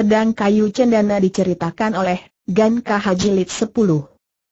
Pedang kayu cendana diceritakan oleh Gan Kahajilid 10.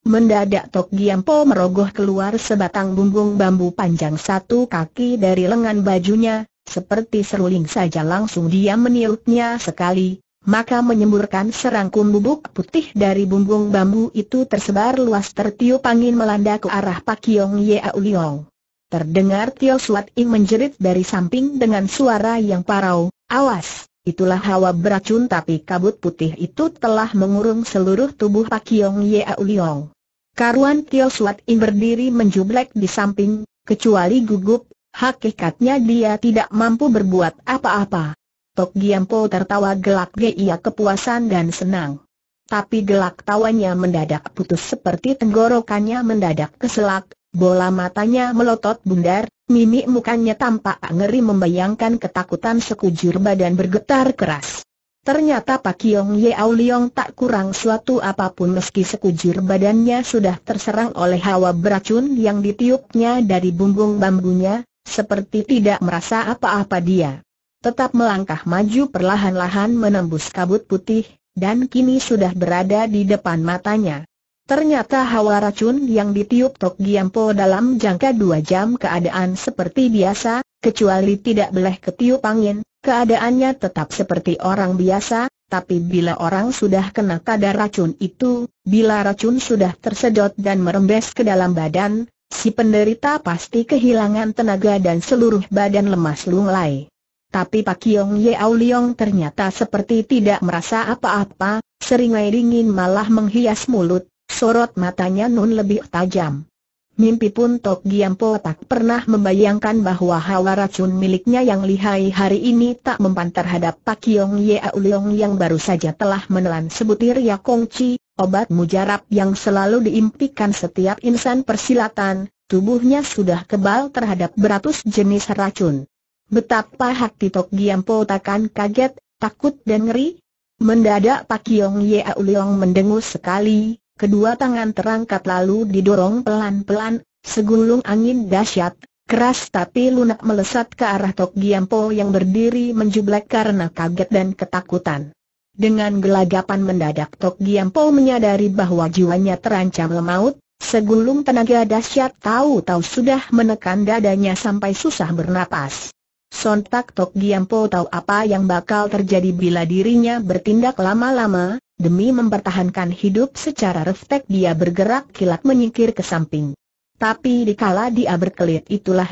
Mendadak Tok Giampo merogoh keluar sebatang bumbung bambu panjang satu kaki dari lengan bajunya, seperti seruling saja langsung dia meniupnya sekali, maka menyemburkan serangkum bubuk putih dari bumbung bambu itu tersebar luas tertiup angin melanda ke arah Pak Yong Yau Liong. Terdengar Tio Suat Ing menjerit dari samping dengan suara yang parau, awas! Itulah hawa beracun tapi kabut putih itu telah mengurung seluruh tubuh Pak Yong Yeo Liong. Karuan Tio Suat In berdiri menjublek di samping, kecuali gugup, hakikatnya dia tidak mampu berbuat apa-apa. Tok Giampo tertawa gelak dia kepuasan dan senang. Tapi gelak tawanya mendadak putus seperti tenggorokannya mendadak keselak, Bola matanya melotot bundar, mimik mukanya tampak ngeri membayangkan ketakutan sekujur badan bergetar keras. Ternyata Pak Kiong Yeau Liong tak kurang suatu apapun meski sekujur badannya sudah terserang oleh hawa beracun yang ditiupnya dari bumbung bambunya, seperti tidak merasa apa-apa dia. Tetap melangkah maju perlahan-lahan menembus kabut putih, dan kini sudah berada di depan matanya. Ternyata hawa racun yang ditiup Tok Giampo dalam jangka dua jam keadaan seperti biasa, kecuali tidak boleh ketiup angin, keadaannya tetap seperti orang biasa, tapi bila orang sudah kena kadar racun itu, bila racun sudah tersedot dan merembes ke dalam badan, si penderita pasti kehilangan tenaga dan seluruh badan lemas lunglai. Tapi Pak Yong Yeau Liong ternyata seperti tidak merasa apa-apa, seringai dingin malah menghias mulut, Sorot matanya nun lebih tajam. Mimpi pun Tok Giampo tak pernah membayangkan bahwa hawa racun miliknya yang lihai hari ini tak mempan terhadap Pak Yong Yeauliong yang baru saja telah menelan sebutir Yakongci, obat mujarab yang selalu diimpikan setiap insan persilatan, tubuhnya sudah kebal terhadap beratus jenis racun. Betapa hati Tok Giampo takkan kaget, takut dan ngeri. Mendadak Pak Yong Yeauliong mendengus sekali, kedua tangan terangkat lalu didorong pelan-pelan, segulung angin dahsyat, keras tapi lunak melesat ke arah Tok Giampo yang berdiri menjublek karena kaget dan ketakutan. Dengan gelagapan mendadak Tok Giampo menyadari bahwa jiwanya terancam lemaut, segulung tenaga dahsyat tahu-tahu sudah menekan dadanya sampai susah bernapas. Sontak Tok Giampo tahu apa yang bakal terjadi bila dirinya bertindak lama-lama, Demi mempertahankan hidup secara refleks dia bergerak kilat menyingkir ke samping. Tapi dikala dia berkelit itulah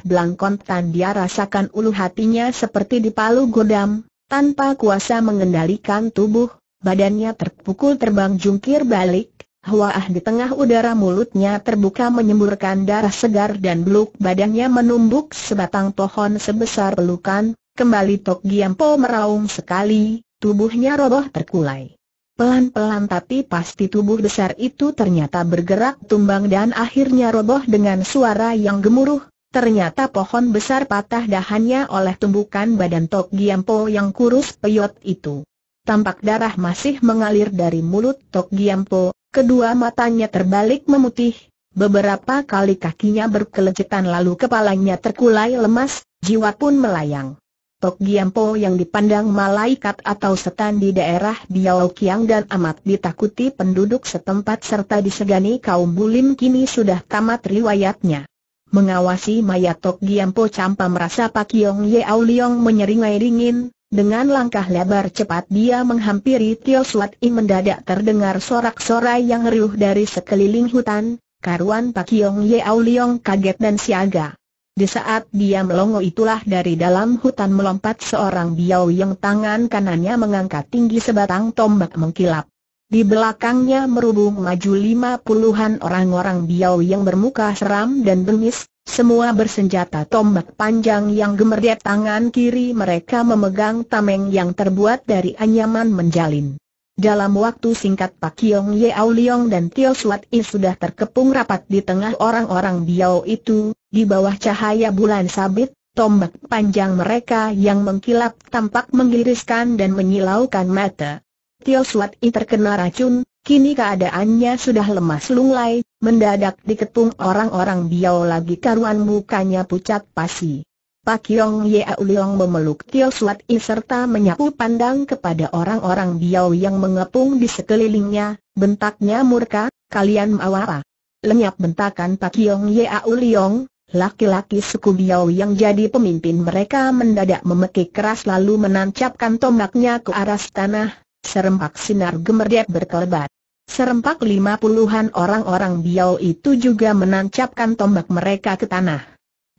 tan dia rasakan ulu hatinya seperti dipalu godam, tanpa kuasa mengendalikan tubuh, badannya terpukul terbang jungkir balik, Huaah di tengah udara mulutnya terbuka menyemburkan darah segar dan beluk badannya menumbuk sebatang pohon sebesar pelukan, kembali Tok Giampo meraung sekali, tubuhnya roboh terkulai. Pelan-pelan tapi pasti tubuh besar itu ternyata bergerak tumbang dan akhirnya roboh dengan suara yang gemuruh. Ternyata pohon besar patah dahannya oleh tumbukan badan Tok Giampo yang kurus peyot itu. Tampak darah masih mengalir dari mulut Tok Giampo, kedua matanya terbalik memutih, beberapa kali kakinya berkelecetan lalu kepalanya terkulai lemas, jiwa pun melayang. Tok Giampo yang dipandang malaikat atau setan di daerah Biao Kiang dan amat ditakuti penduduk setempat serta disegani kaum bulim kini sudah tamat riwayatnya. Mengawasi mayat Tok Giampo Campa merasa Pak Yong Yeau Liong menyeringai dingin, dengan langkah lebar cepat dia menghampiri Tio Suat I mendadak terdengar sorak-sorai yang riuh dari sekeliling hutan, karuan Pak Yong Yeau Liong kaget dan siaga. Di saat dia melongo itulah dari dalam hutan melompat seorang biau yang tangan kanannya mengangkat tinggi sebatang tombak mengkilap. Di belakangnya merubung maju lima puluhan orang-orang biau yang bermuka seram dan bengis, semua bersenjata tombak panjang yang gemerdet tangan kiri mereka memegang tameng yang terbuat dari anyaman menjalin. Dalam waktu singkat Pak Kiong Ye Au dan Tio Suat I sudah terkepung rapat di tengah orang-orang biau itu, di bawah cahaya bulan sabit, tombak panjang mereka yang mengkilap tampak menggiriskan dan menyilaukan mata. Tio Suat I terkena racun, kini keadaannya sudah lemas lunglai, mendadak diketung orang-orang biau lagi karuan mukanya pucat pasi. Pak Yong Ye Auliong memeluk Tio Suat I serta menyapu pandang kepada orang-orang biau yang mengepung di sekelilingnya, bentaknya murka, kalian mau Lenyap bentakan Pak Yong Ye Auliong, Laki-laki suku Biao yang jadi pemimpin mereka mendadak memekik keras lalu menancapkan tombaknya ke arah tanah, serempak sinar gemerdek berkelebat. Serempak lima puluhan orang-orang Biao itu juga menancapkan tombak mereka ke tanah.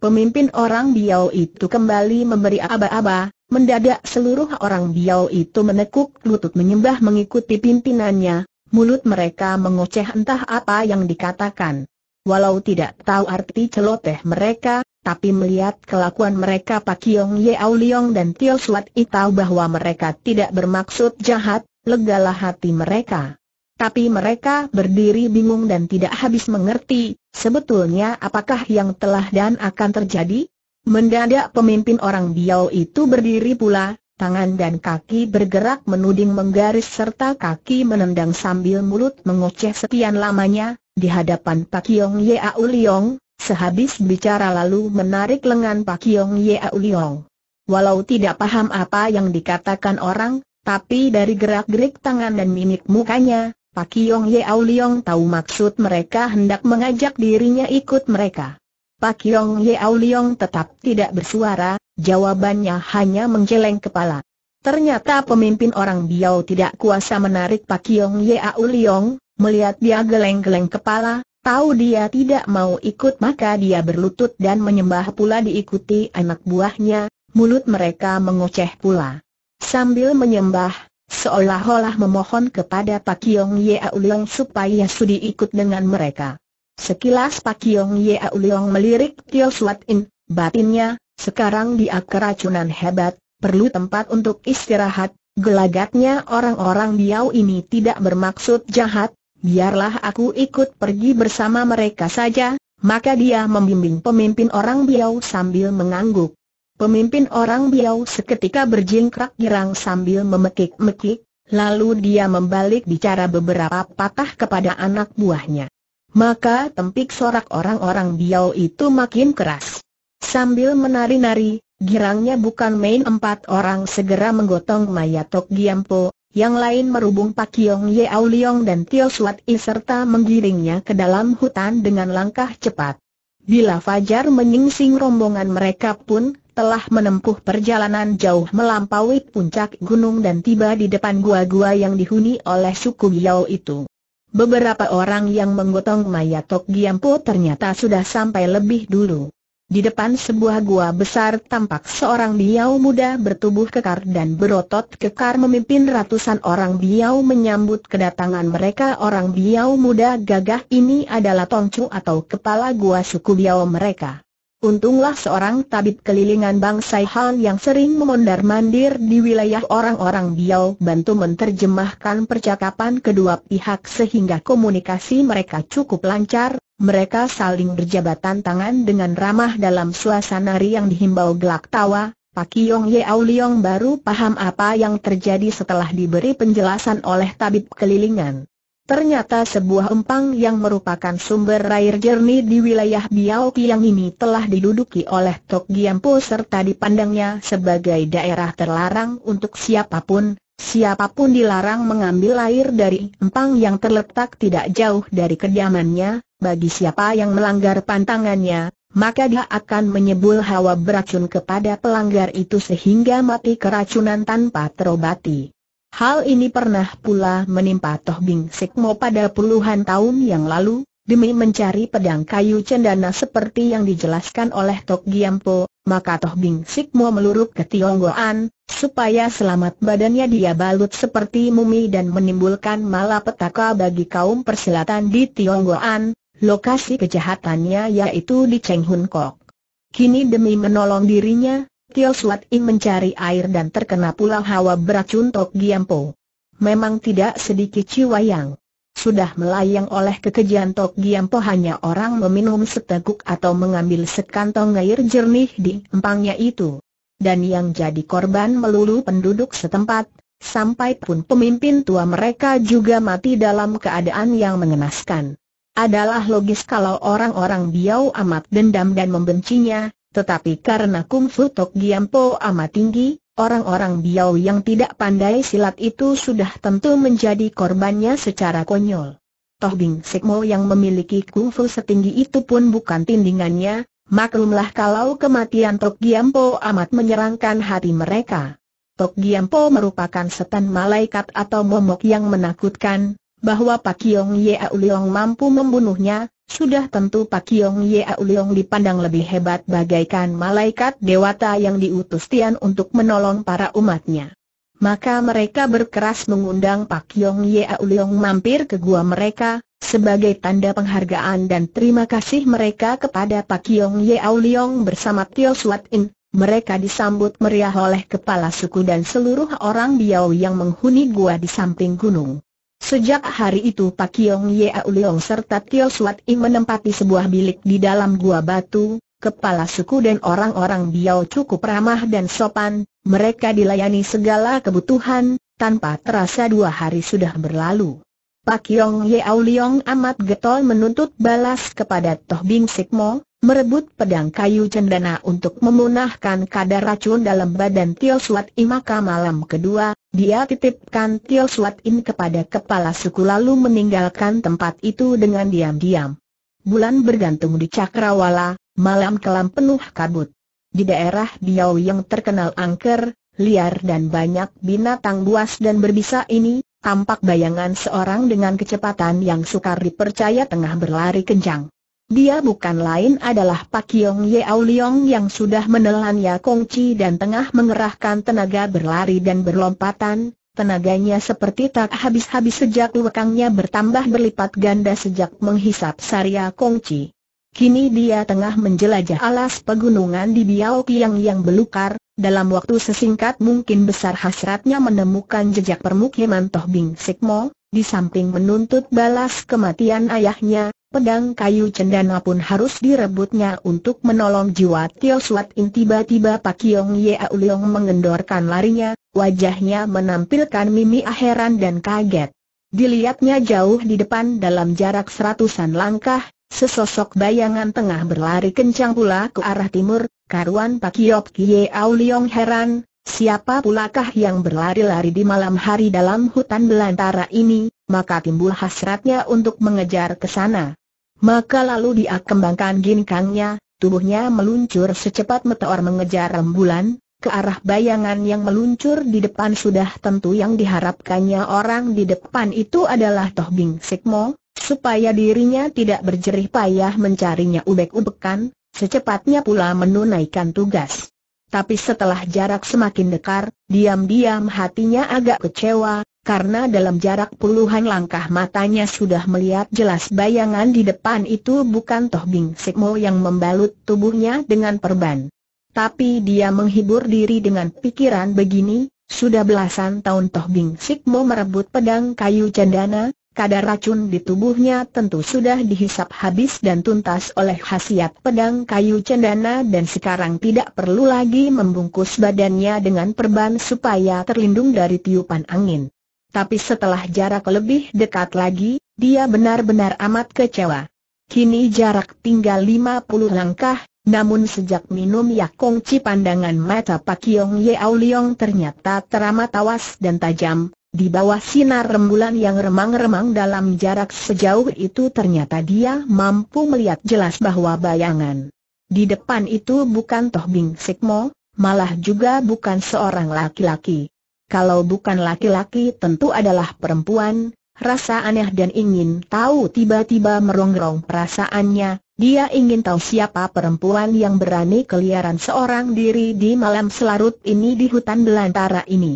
Pemimpin orang Biao itu kembali memberi aba-aba, mendadak seluruh orang Biao itu menekuk lutut menyembah mengikuti pimpinannya, mulut mereka mengoceh entah apa yang dikatakan. Walau tidak tahu arti celoteh mereka, tapi melihat kelakuan mereka Pak Yong Yeau Liong dan Tio Suat Itau bahwa mereka tidak bermaksud jahat, legalah hati mereka. Tapi mereka berdiri bingung dan tidak habis mengerti, sebetulnya apakah yang telah dan akan terjadi? Mendadak pemimpin orang Biao itu berdiri pula, tangan dan kaki bergerak menuding menggaris serta kaki menendang sambil mulut mengoceh sekian lamanya, di hadapan Pak Yong Ye Liong, sehabis bicara lalu menarik lengan Pak Yong Ye Liong. Walau tidak paham apa yang dikatakan orang, tapi dari gerak-gerik tangan dan mimik mukanya, Pak Yong Ye Liong tahu maksud mereka hendak mengajak dirinya ikut mereka. Pak Yong Ye Liong tetap tidak bersuara, jawabannya hanya menggeleng kepala. Ternyata pemimpin orang Biau tidak kuasa menarik Pak Yong Ye Liong, Melihat dia geleng-geleng kepala, tahu dia tidak mau ikut maka dia berlutut dan menyembah pula diikuti anak buahnya, mulut mereka mengoceh pula. Sambil menyembah, seolah-olah memohon kepada Pak Yong Ye Aulong supaya Sudi ikut dengan mereka. Sekilas Pak Yong Ye Aulong melirik Tio Suat In, batinnya, sekarang dia keracunan hebat, perlu tempat untuk istirahat, gelagatnya orang-orang diau ini tidak bermaksud jahat, biarlah aku ikut pergi bersama mereka saja, maka dia membimbing pemimpin orang Biau sambil mengangguk. Pemimpin orang Biau seketika berjingkrak girang sambil memekik-mekik, lalu dia membalik bicara beberapa patah kepada anak buahnya. Maka tempik sorak orang-orang Biau itu makin keras. Sambil menari-nari, girangnya bukan main empat orang segera menggotong mayat Tok Giampo, yang lain merubung Pak Yong Ye Liong dan Tio Suat I serta menggiringnya ke dalam hutan dengan langkah cepat. Bila Fajar menyingsing rombongan mereka pun, telah menempuh perjalanan jauh melampaui puncak gunung dan tiba di depan gua-gua yang dihuni oleh suku Yao itu. Beberapa orang yang menggotong mayat Tok Giampo ternyata sudah sampai lebih dulu. Di depan sebuah gua besar tampak seorang biau muda bertubuh kekar dan berotot kekar memimpin ratusan orang biau menyambut kedatangan mereka Orang biau muda gagah ini adalah tongcu atau kepala gua suku biau mereka Untunglah seorang tabib kelilingan Bang Saihan yang sering memondar-mandir di wilayah orang-orang Biao bantu menterjemahkan percakapan kedua pihak sehingga komunikasi mereka cukup lancar, mereka saling berjabatan tangan dengan ramah dalam suasana riang dihimbau gelak tawa, Pak Yong Yeau Liong baru paham apa yang terjadi setelah diberi penjelasan oleh tabib kelilingan. Ternyata sebuah empang yang merupakan sumber air jernih di wilayah Biao Kiang ini telah diduduki oleh Tok Giampo serta dipandangnya sebagai daerah terlarang untuk siapapun, siapapun dilarang mengambil air dari empang yang terletak tidak jauh dari kediamannya, bagi siapa yang melanggar pantangannya, maka dia akan menyebul hawa beracun kepada pelanggar itu sehingga mati keracunan tanpa terobati. Hal ini pernah pula menimpa Toh Bing Mo pada puluhan tahun yang lalu, demi mencari pedang kayu cendana seperti yang dijelaskan oleh Tok Giampo, maka Toh Bing Mo meluruk ke Tionggoan, supaya selamat badannya dia balut seperti mumi dan menimbulkan malapetaka bagi kaum persilatan di Tionggoan, lokasi kejahatannya yaitu di Cheng Hun Kok. Kini demi menolong dirinya, Tio Suat Im mencari air dan terkena pula hawa beracun Tok Giampo. Memang tidak sedikit jiwa yang Sudah melayang oleh kekejian Tok Giampo hanya orang meminum seteguk atau mengambil sekantong air jernih di empangnya itu. Dan yang jadi korban melulu penduduk setempat, sampai pun pemimpin tua mereka juga mati dalam keadaan yang mengenaskan. Adalah logis kalau orang-orang biau amat dendam dan membencinya, tetapi karena kungfu Tok Giampo amat tinggi, orang-orang Biao yang tidak pandai silat itu sudah tentu menjadi korbannya secara konyol. Toh Bing Sekmo yang memiliki kungfu setinggi itu pun bukan tindingannya, maklumlah kalau kematian Tok Giampo amat menyerangkan hati mereka. Tok Giampo merupakan setan malaikat atau momok yang menakutkan, bahwa Pak Yong Ye Auliong mampu membunuhnya, sudah tentu Pak Yong Ye Auliong dipandang lebih hebat bagaikan malaikat dewata yang diutus Tian untuk menolong para umatnya. Maka mereka berkeras mengundang Pak Yong Ye Auliong mampir ke gua mereka, sebagai tanda penghargaan dan terima kasih mereka kepada Pak Yong Ye Auliong bersama Tio Suat In. Mereka disambut meriah oleh kepala suku dan seluruh orang Biau yang menghuni gua di samping gunung. Sejak hari itu Pak Yong Yau Leong serta Tio Suat I menempati sebuah bilik di dalam gua batu, kepala suku dan orang-orang Biao cukup ramah dan sopan, mereka dilayani segala kebutuhan, tanpa terasa dua hari sudah berlalu. Pak Yong Ye Liong amat getol menuntut balas kepada Toh Bing Sikmo, merebut pedang kayu cendana untuk memunahkan kadar racun dalam badan Tio Suat I maka malam kedua, dia titipkan Tio Suat In kepada kepala suku lalu meninggalkan tempat itu dengan diam-diam. Bulan bergantung di Cakrawala, malam kelam penuh kabut. Di daerah Biau yang terkenal angker, liar dan banyak binatang buas dan berbisa ini, tampak bayangan seorang dengan kecepatan yang sukar dipercaya tengah berlari kencang. Dia bukan lain adalah Pak Yong Yeau Leong yang sudah menelannya Kongci dan tengah mengerahkan tenaga berlari dan berlompatan, tenaganya seperti tak habis-habis sejak luekangnya bertambah berlipat ganda sejak menghisap Saria Kongci. Kini dia tengah menjelajah alas pegunungan di Biao Piang yang belukar, dalam waktu sesingkat mungkin besar hasratnya menemukan jejak permukiman Toh Bing Sikmo, di samping menuntut balas kematian ayahnya, pedang kayu cendana pun harus direbutnya untuk menolong jiwa Tio Suat In tiba-tiba Pak Yong Ye Auliong mengendorkan larinya, wajahnya menampilkan mimi heran dan kaget. Dilihatnya jauh di depan dalam jarak seratusan langkah, Sesosok bayangan tengah berlari kencang pula ke arah timur, karuan Pak Kie Auliong heran, siapa pulakah yang berlari-lari di malam hari dalam hutan belantara ini, maka timbul hasratnya untuk mengejar ke sana. Maka lalu dia kembangkan ginkangnya, tubuhnya meluncur secepat meteor mengejar rembulan, ke arah bayangan yang meluncur di depan sudah tentu yang diharapkannya orang di depan itu adalah Toh Bing Sikmo, supaya dirinya tidak berjerih payah mencarinya ubek-ubekan, secepatnya pula menunaikan tugas. Tapi setelah jarak semakin dekat, diam-diam hatinya agak kecewa, karena dalam jarak puluhan langkah matanya sudah melihat jelas bayangan di depan itu bukan Toh Bing Sekmo yang membalut tubuhnya dengan perban. Tapi dia menghibur diri dengan pikiran begini, sudah belasan tahun Toh Bing Sikmo merebut pedang kayu cendana, kadar racun di tubuhnya tentu sudah dihisap habis dan tuntas oleh khasiat pedang kayu cendana dan sekarang tidak perlu lagi membungkus badannya dengan perban supaya terlindung dari tiupan angin. Tapi setelah jarak lebih dekat lagi, dia benar-benar amat kecewa. Kini jarak tinggal 50 langkah, namun sejak minum yakongci, pandangan mata Pak Yong Ye Au ternyata teramat awas dan tajam, di bawah sinar rembulan yang remang-remang dalam jarak sejauh itu ternyata dia mampu melihat jelas bahwa bayangan di depan itu bukan Toh Bing Sikmo, malah juga bukan seorang laki-laki. Kalau bukan laki-laki tentu adalah perempuan, rasa aneh dan ingin tahu tiba-tiba merongrong perasaannya, dia ingin tahu siapa perempuan yang berani keliaran seorang diri di malam selarut ini di hutan belantara ini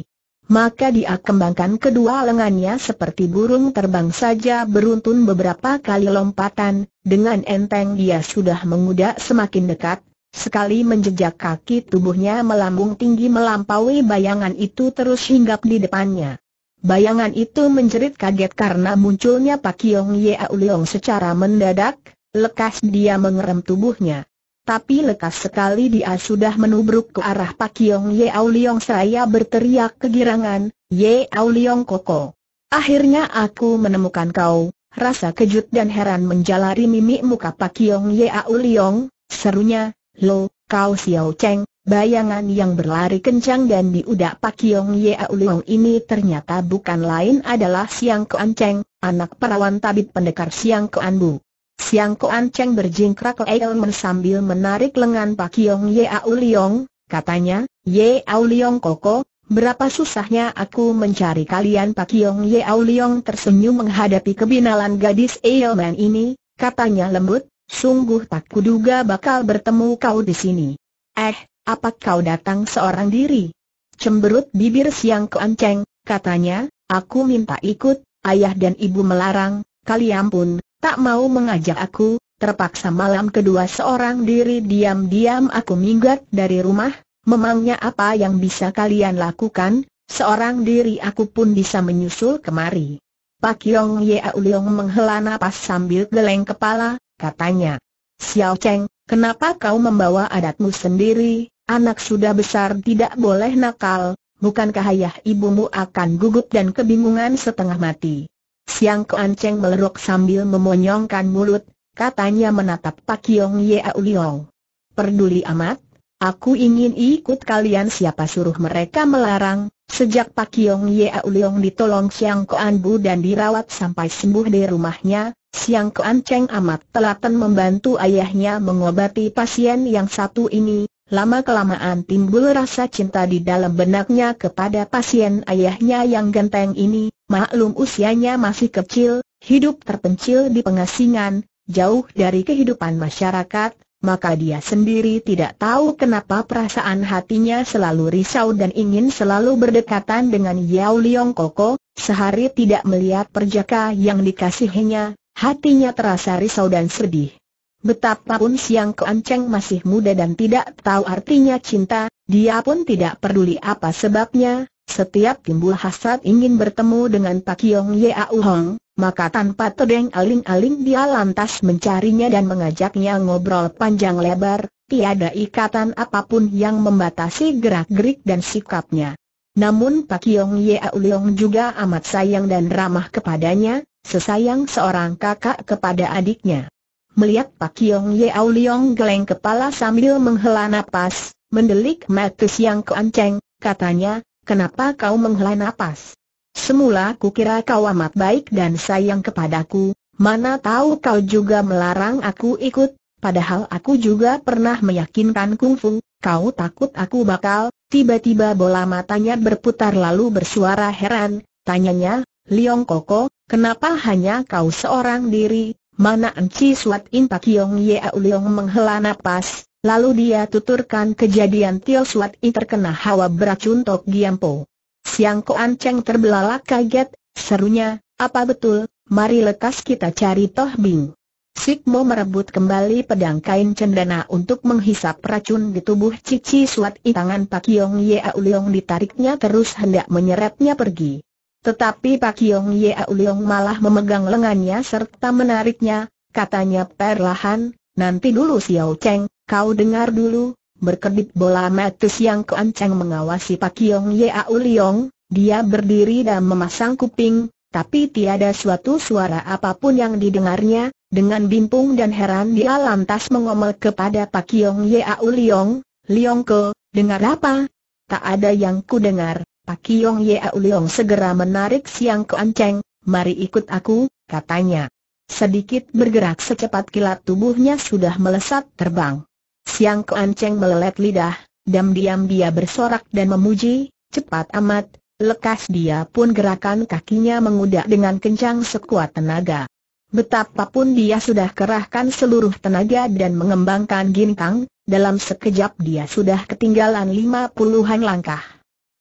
maka dia kembangkan kedua lengannya seperti burung terbang saja beruntun beberapa kali lompatan, dengan enteng dia sudah mengudak semakin dekat, sekali menjejak kaki tubuhnya melambung tinggi melampaui bayangan itu terus hinggap di depannya. Bayangan itu menjerit kaget karena munculnya Pak Yong Ye secara mendadak, lekas dia mengerem tubuhnya tapi lekas sekali dia sudah menubruk ke arah Pak Yong Ye Au Liong saya berteriak kegirangan, Ye Au Liong Koko. Akhirnya aku menemukan kau, rasa kejut dan heran menjalari mimik muka Pak Yong Ye Au Liong, serunya, lo, kau Xiao Cheng, bayangan yang berlari kencang dan diudak Pak Yong Ye Au Liong ini ternyata bukan lain adalah Siang Kuan Cheng, anak perawan tabib pendekar Siang Kuan Bu. Siang Koan Cheng berjingkrak ke Eilman sambil menarik lengan Pak Yong Ye Au Liong, katanya, Ye Au Liong Koko, berapa susahnya aku mencari kalian Pak Yong Ye Au Liong tersenyum menghadapi kebinalan gadis Eilman ini, katanya lembut, sungguh tak kuduga bakal bertemu kau di sini. Eh, apa kau datang seorang diri? Cemberut bibir Siang Koan Cheng, katanya, aku minta ikut, ayah dan ibu melarang, kalian pun tak mau mengajak aku, terpaksa malam kedua seorang diri diam-diam aku minggat dari rumah, memangnya apa yang bisa kalian lakukan, seorang diri aku pun bisa menyusul kemari. Pak Yong Ye Uliong menghela napas sambil geleng kepala, katanya, Xiao Cheng, kenapa kau membawa adatmu sendiri, anak sudah besar tidak boleh nakal, bukankah ayah ibumu akan gugup dan kebingungan setengah mati? Siang anceng meleruk sambil memonyongkan mulut, katanya menatap Pak Kiong Yau Liong. Perduli amat, aku ingin ikut kalian siapa suruh mereka melarang, sejak Pak Kiong Yau Liong ditolong Siang Anbu Bu dan dirawat sampai sembuh di rumahnya, Siang Koan amat telaten membantu ayahnya mengobati pasien yang satu ini, lama-kelamaan timbul rasa cinta di dalam benaknya kepada pasien ayahnya yang genteng ini, maklum usianya masih kecil, hidup terpencil di pengasingan, jauh dari kehidupan masyarakat, maka dia sendiri tidak tahu kenapa perasaan hatinya selalu risau dan ingin selalu berdekatan dengan Yao Liong Koko, sehari tidak melihat perjaka yang dikasihinya, hatinya terasa risau dan sedih. Betapapun Siang Keanceng masih muda dan tidak tahu artinya cinta, dia pun tidak peduli apa sebabnya, setiap timbul hasrat ingin bertemu dengan Pak Yong Au Hong, maka tanpa tedeng aling-aling dia lantas mencarinya dan mengajaknya ngobrol panjang lebar, tiada ikatan apapun yang membatasi gerak-gerik dan sikapnya. Namun Pak Yong Au Leong juga amat sayang dan ramah kepadanya, sesayang seorang kakak kepada adiknya. Melihat Pak Yong Yeau Liong geleng kepala sambil menghela napas, mendelik matus yang keanceng, katanya, kenapa kau menghela napas? Semula kukira kau amat baik dan sayang kepadaku, mana tahu kau juga melarang aku ikut, padahal aku juga pernah meyakinkan kungfu, kau takut aku bakal, tiba-tiba bola matanya berputar lalu bersuara heran, tanyanya, Liong Koko, kenapa hanya kau seorang diri, Mana Enci Suat Inta Kiong Yea Uliong menghela nafas, lalu dia tuturkan kejadian Tio Suat I terkena hawa beracun Tok Giampo. Siang Koan Cheng terbelalak kaget, serunya, apa betul, mari lekas kita cari Toh Bing. Sikmo merebut kembali pedang kain cendana untuk menghisap racun di tubuh Cici Suat I tangan Pak Yong Yea Uliong ditariknya terus hendak menyeretnya pergi. Tetapi Pak Yong Leong malah memegang lengannya serta menariknya, katanya perlahan, nanti dulu Xiao Cheng, kau dengar dulu, berkedip bola metus yang keanceng mengawasi Pak Yong Leong, dia berdiri dan memasang kuping, tapi tiada suatu suara apapun yang didengarnya, dengan bimbung dan heran dia lantas mengomel kepada Pak Yong Leong, Liong ke, dengar apa? Tak ada yang ku dengar. Pak Yong Ye Leong segera menarik siang ke Anceng, mari ikut aku, katanya. Sedikit bergerak secepat kilat tubuhnya sudah melesat terbang. Siang ke Anceng melelet lidah, diam-diam dia bersorak dan memuji, cepat amat, lekas dia pun gerakan kakinya mengudak dengan kencang sekuat tenaga. Betapapun dia sudah kerahkan seluruh tenaga dan mengembangkan gintang, dalam sekejap dia sudah ketinggalan lima puluhan langkah.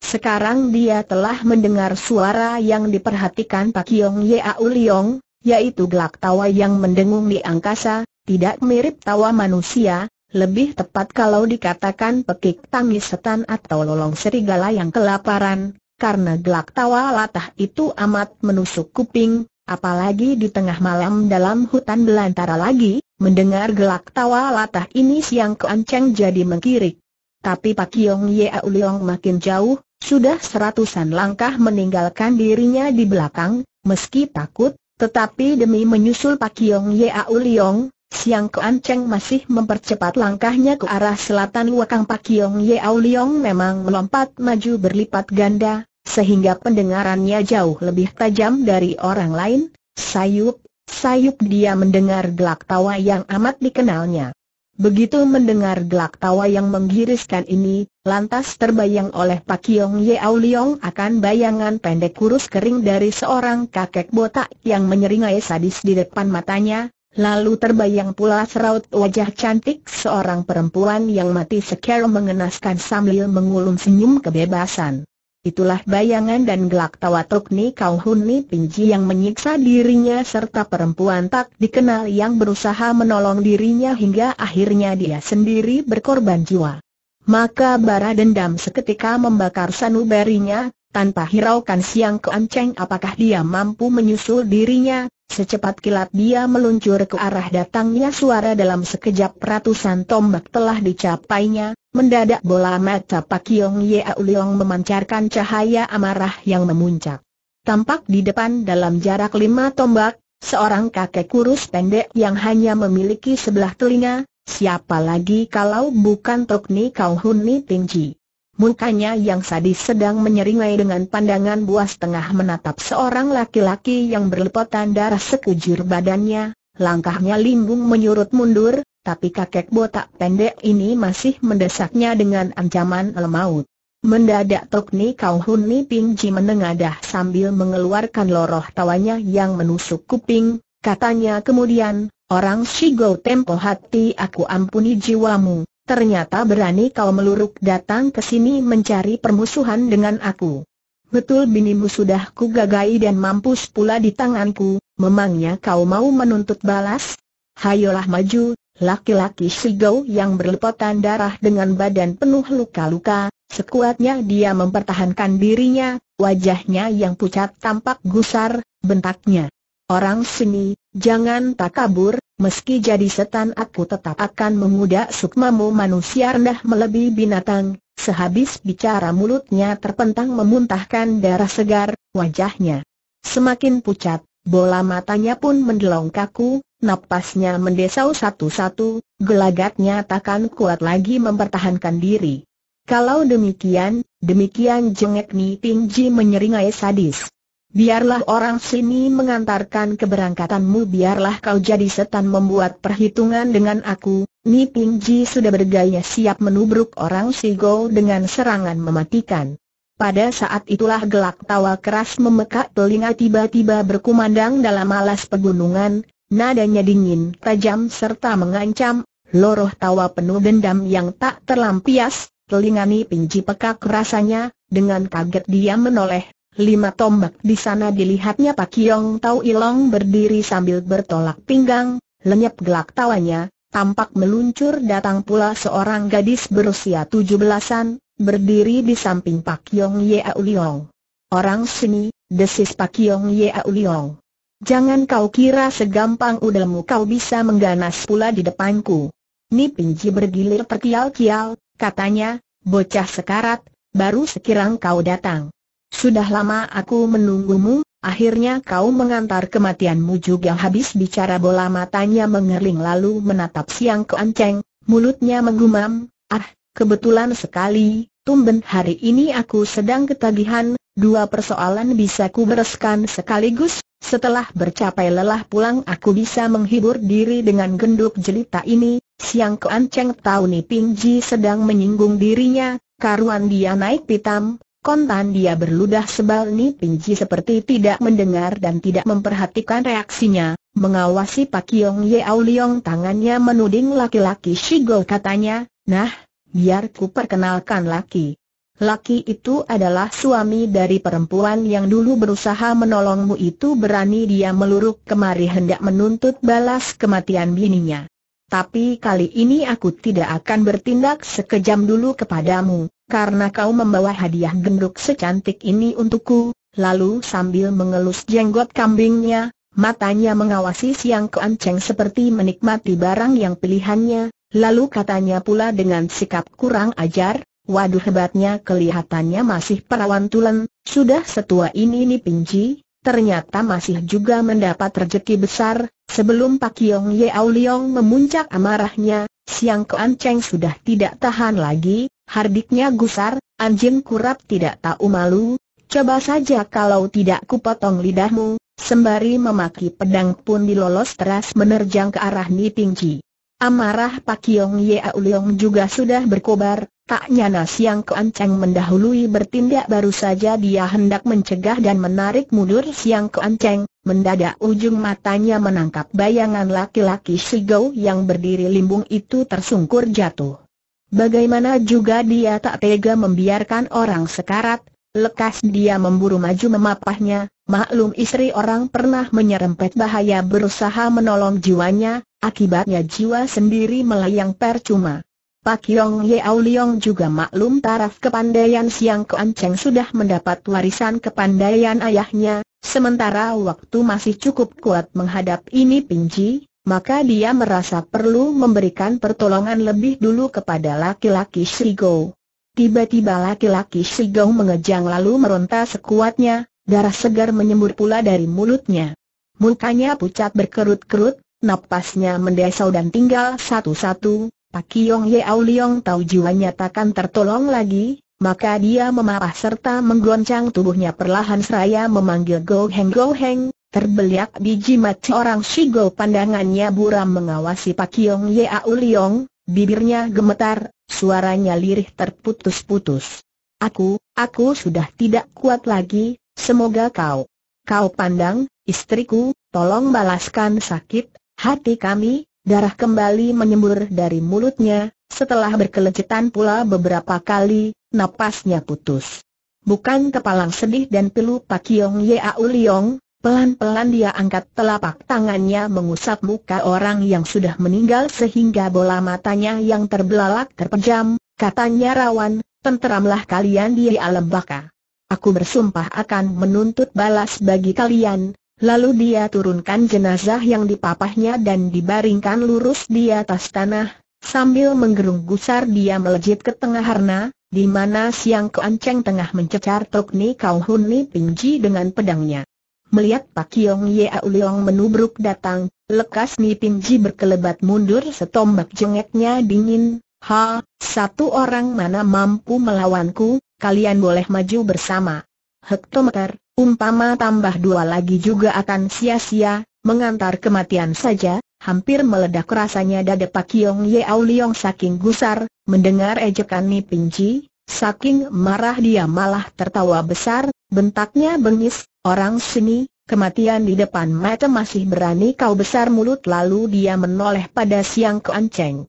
Sekarang dia telah mendengar suara yang diperhatikan Pak Yong Yau Liong, yaitu gelak tawa yang mendengung di angkasa, tidak mirip tawa manusia, lebih tepat kalau dikatakan pekik tangis setan atau lolong serigala yang kelaparan, karena gelak tawa latah itu amat menusuk kuping, apalagi di tengah malam dalam hutan belantara lagi, mendengar gelak tawa latah ini siang keanceng jadi mengkirik. Tapi Pak Yong Yau Liong makin jauh, sudah seratusan langkah meninggalkan dirinya di belakang, meski takut, tetapi demi menyusul Pak Yong Yau Liong, Siang Kuan Cheng masih mempercepat langkahnya ke arah selatan Wakang Pak Yong Yau Liong memang melompat maju berlipat ganda, sehingga pendengarannya jauh lebih tajam dari orang lain, sayup, sayup dia mendengar gelak tawa yang amat dikenalnya. Begitu mendengar gelak tawa yang menggiriskan ini, lantas terbayang oleh Pak Kiong Yeau Liong akan bayangan pendek kurus kering dari seorang kakek botak yang menyeringai sadis di depan matanya, lalu terbayang pula seraut wajah cantik seorang perempuan yang mati sekarang mengenaskan sambil mengulum senyum kebebasan. Itulah bayangan dan gelak tawa Tukni Kau Hunli Pinji yang menyiksa dirinya serta perempuan tak dikenal yang berusaha menolong dirinya hingga akhirnya dia sendiri berkorban jiwa. Maka bara dendam seketika membakar sanubarinya, tanpa hiraukan siang keanceng apakah dia mampu menyusul dirinya, Secepat kilat dia meluncur ke arah datangnya suara dalam sekejap ratusan tombak telah dicapainya, mendadak bola mata Pak Yong Yea Leong memancarkan cahaya amarah yang memuncak. Tampak di depan dalam jarak lima tombak, seorang kakek kurus pendek yang hanya memiliki sebelah telinga, siapa lagi kalau bukan Tokni Kau Huni Ji. Mukanya yang sadis sedang menyeringai dengan pandangan buas tengah menatap seorang laki-laki yang berlepotan darah sekujur badannya, langkahnya limbung menyurut mundur, tapi kakek botak pendek ini masih mendesaknya dengan ancaman lemaut. Mendadak Tokni Kau Hun Ni Ping Ji menengadah sambil mengeluarkan loroh tawanya yang menusuk kuping, katanya kemudian, Orang Shigo tempo hati aku ampuni jiwamu. Ternyata berani kau meluruk datang ke sini mencari permusuhan dengan aku. Betul binimu sudah kugagai dan mampus pula di tanganku, memangnya kau mau menuntut balas? Hayolah maju, laki-laki Shigau yang berlepotan darah dengan badan penuh luka-luka, sekuatnya dia mempertahankan dirinya, wajahnya yang pucat tampak gusar, bentaknya. Orang sini, jangan tak kabur, Meski jadi setan aku tetap akan mengudak sukmamu manusia rendah melebihi binatang. Sehabis bicara mulutnya terpentang memuntahkan darah segar, wajahnya semakin pucat, bola matanya pun mendelong kaku, napasnya mendesau satu-satu, gelagatnya takkan kuat lagi mempertahankan diri. Kalau demikian, demikian jengek Mi tinggi menyeringai sadis. Biarlah orang sini mengantarkan keberangkatanmu biarlah kau jadi setan membuat perhitungan dengan aku. Ni Ping Ji sudah bergaya siap menubruk orang Go dengan serangan mematikan. Pada saat itulah gelak tawa keras memekak telinga tiba-tiba berkumandang dalam alas pegunungan, nadanya dingin, tajam serta mengancam, loroh tawa penuh dendam yang tak terlampias, telinga Ni Ping Ji pekak rasanya, dengan kaget dia menoleh Lima tombak di sana dilihatnya Pak Yong Tau Ilong berdiri sambil bertolak pinggang, lenyap gelak tawanya, tampak meluncur datang pula seorang gadis berusia tujuh belasan, berdiri di samping Pak Kiong Yea Uliong. Orang sini, desis Pak Kiong Yea Uliong. Jangan kau kira segampang udahmu kau bisa mengganas pula di depanku. Ni Pinji bergilir perkial-kial, katanya, bocah sekarat, baru sekirang kau datang. Sudah lama aku menunggumu, akhirnya kau mengantar kematianmu juga habis bicara bola matanya mengerling lalu menatap siang keanceng, mulutnya menggumam, ah, kebetulan sekali, tumben hari ini aku sedang ketagihan, dua persoalan bisa kubereskan sekaligus, setelah bercapai lelah pulang aku bisa menghibur diri dengan genduk jelita ini, siang keanceng tahu nih Pingji sedang menyinggung dirinya, karuan dia naik pitam, Kontan dia berludah sebal ni pinci seperti tidak mendengar dan tidak memperhatikan reaksinya, mengawasi Pak Yong Ye Leong tangannya menuding laki-laki Shigol katanya, nah, biar ku perkenalkan laki. Laki itu adalah suami dari perempuan yang dulu berusaha menolongmu itu berani dia meluruk kemari hendak menuntut balas kematian bininya tapi kali ini aku tidak akan bertindak sekejam dulu kepadamu, karena kau membawa hadiah genduk secantik ini untukku. Lalu sambil mengelus jenggot kambingnya, matanya mengawasi Siang Keanceng seperti menikmati barang yang pilihannya, lalu katanya pula dengan sikap kurang ajar, waduh hebatnya kelihatannya masih perawan tulen, sudah setua ini nih Pinji, ternyata masih juga mendapat rejeki besar, sebelum Pak Yong Yeau Liong memuncak amarahnya, Siang Kuan Cheng sudah tidak tahan lagi, hardiknya gusar, anjing kurap tidak tahu malu, coba saja kalau tidak kupotong lidahmu, sembari memaki pedang pun dilolos teras menerjang ke arah Ni Ji. Amarah Pak Yong Yeau Liong juga sudah berkobar, Tak Taknya Nasiang Keanceng mendahului bertindak baru saja dia hendak mencegah dan menarik mundur Siang Keanceng, mendadak ujung matanya menangkap bayangan laki-laki Sigau yang berdiri limbung itu tersungkur jatuh. Bagaimana juga dia tak tega membiarkan orang sekarat, lekas dia memburu maju memapahnya, maklum istri orang pernah menyerempet bahaya berusaha menolong jiwanya, akibatnya jiwa sendiri melayang percuma. Pak Yong Yeau Liong juga maklum taraf kepandaian Siang Kuan Cheng sudah mendapat warisan kepandaian ayahnya, sementara waktu masih cukup kuat menghadap ini Pinji, maka dia merasa perlu memberikan pertolongan lebih dulu kepada laki-laki Go. Tiba-tiba laki-laki Go mengejang lalu meronta sekuatnya, darah segar menyembur pula dari mulutnya. Mukanya pucat berkerut-kerut, napasnya mendesau dan tinggal satu-satu, Pak Yong Yeau Liong tahu jiwanya takkan tertolong lagi, maka dia memarah serta menggoncang tubuhnya perlahan seraya memanggil Go Heng Go Heng, terbeliak biji mati orang Shigo pandangannya buram mengawasi Pak Yong Yeau Liong, bibirnya gemetar, suaranya lirih terputus-putus. Aku, aku sudah tidak kuat lagi, semoga kau, kau pandang, istriku, tolong balaskan sakit, hati kami, Darah kembali menyembur dari mulutnya, setelah berkelecetan pula beberapa kali, napasnya putus. Bukan kepalang sedih dan pilu Pak Pakyong Yau Liong, pelan-pelan dia angkat telapak tangannya mengusap muka orang yang sudah meninggal sehingga bola matanya yang terbelalak terpejam, katanya rawan, tenteramlah kalian di alam baka. Aku bersumpah akan menuntut balas bagi kalian, Lalu dia turunkan jenazah yang dipapahnya dan dibaringkan lurus di atas tanah, sambil menggerung gusar dia melejit ke tengah harna, di mana siang keanceng tengah mencecar truk Ni Kau Hun Ni Pinji dengan pedangnya. Melihat Pak Yong Ye Auliong menubruk datang, lekas Ni Pinji berkelebat mundur setombak jengeknya dingin, Ha, satu orang mana mampu melawanku, kalian boleh maju bersama. Hektometer, umpama tambah dua lagi juga akan sia-sia, mengantar kematian saja, hampir meledak rasanya dada Pak Yong Yeau Liong saking gusar, mendengar ejekan Ni Pinci, saking marah dia malah tertawa besar, bentaknya bengis, orang sini, kematian di depan mata masih berani kau besar mulut lalu dia menoleh pada Siang Ke Keanceng.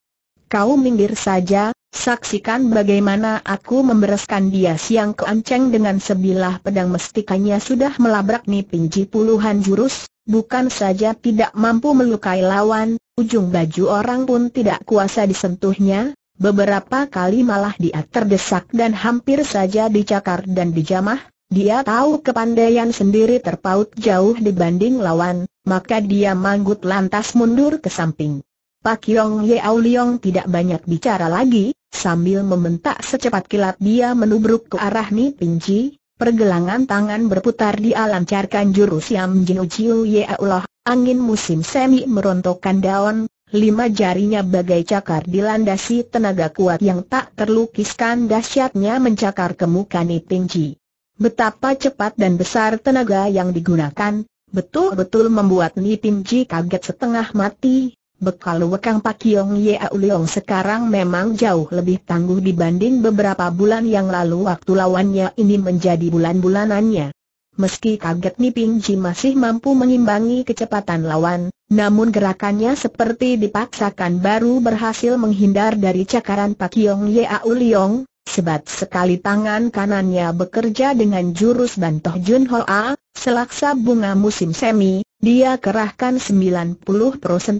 Kau minggir saja, Saksikan bagaimana aku membereskan dia siang keanceng dengan sebilah pedang mestikanya sudah melabrak nih nipinji puluhan jurus, bukan saja tidak mampu melukai lawan, ujung baju orang pun tidak kuasa disentuhnya, beberapa kali malah dia terdesak dan hampir saja dicakar dan dijamah, dia tahu kepandaian sendiri terpaut jauh dibanding lawan, maka dia manggut lantas mundur ke samping. Pak Yong Yeau Liong tidak banyak bicara lagi, sambil membentak secepat kilat dia menubruk ke arah Ni Pinci, pergelangan tangan berputar dia lancarkan jurus Yam Jinu Ye Yeau Loh, angin musim semi merontokkan daun, lima jarinya bagai cakar dilandasi tenaga kuat yang tak terlukiskan dahsyatnya mencakar ke muka Ni Pinci. Betapa cepat dan besar tenaga yang digunakan, betul-betul membuat Ni Pinci kaget setengah mati, Bekal Wekang Pak Ye Yau Leong sekarang memang jauh lebih tangguh dibanding beberapa bulan yang lalu waktu lawannya ini menjadi bulan-bulanannya. Meski kaget Niping Ji masih mampu mengimbangi kecepatan lawan, namun gerakannya seperti dipaksakan baru berhasil menghindar dari cakaran Pak Ye Yau Leong, Sebat sekali tangan kanannya bekerja dengan jurus bantoh Jun Hoa, selaksa bunga musim semi, dia kerahkan 90%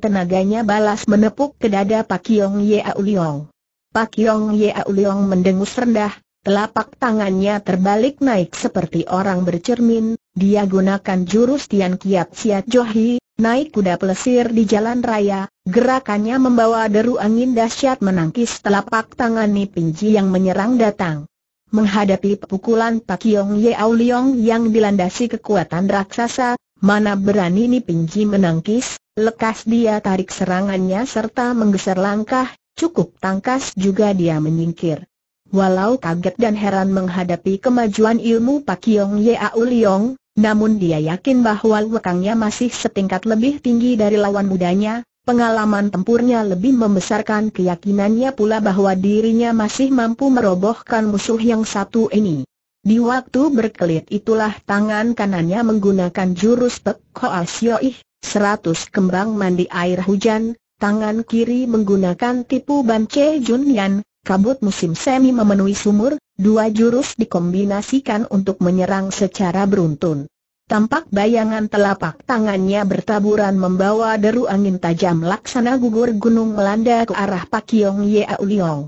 tenaganya balas menepuk ke dada Pak Yong Leong. Pak Yong Leong mendengus rendah, telapak tangannya terbalik naik seperti orang bercermin, dia gunakan jurus Tian Kiat Siat Johi, naik kuda pelesir di jalan raya, gerakannya membawa deru angin dahsyat menangkis telapak tangan Nipinji yang menyerang datang. Menghadapi pukulan Pak Yong Leong yang dilandasi kekuatan raksasa, Mana berani ni Pinji menangkis, lekas dia tarik serangannya serta menggeser langkah, cukup tangkas juga dia menyingkir. Walau kaget dan heran menghadapi kemajuan ilmu Pak Yong Aul Yong, namun dia yakin bahwa lekangnya masih setingkat lebih tinggi dari lawan mudanya, Pengalaman tempurnya lebih membesarkan keyakinannya pula bahwa dirinya masih mampu merobohkan musuh yang satu ini. Di waktu berkelit itulah tangan kanannya menggunakan jurus Pek Hoa seratus kembang mandi air hujan, tangan kiri menggunakan tipu Ban Che kabut musim semi memenuhi sumur, dua jurus dikombinasikan untuk menyerang secara beruntun. Tampak bayangan telapak tangannya bertaburan membawa deru angin tajam laksana gugur gunung melanda ke arah Pak Ye Yong. Liong.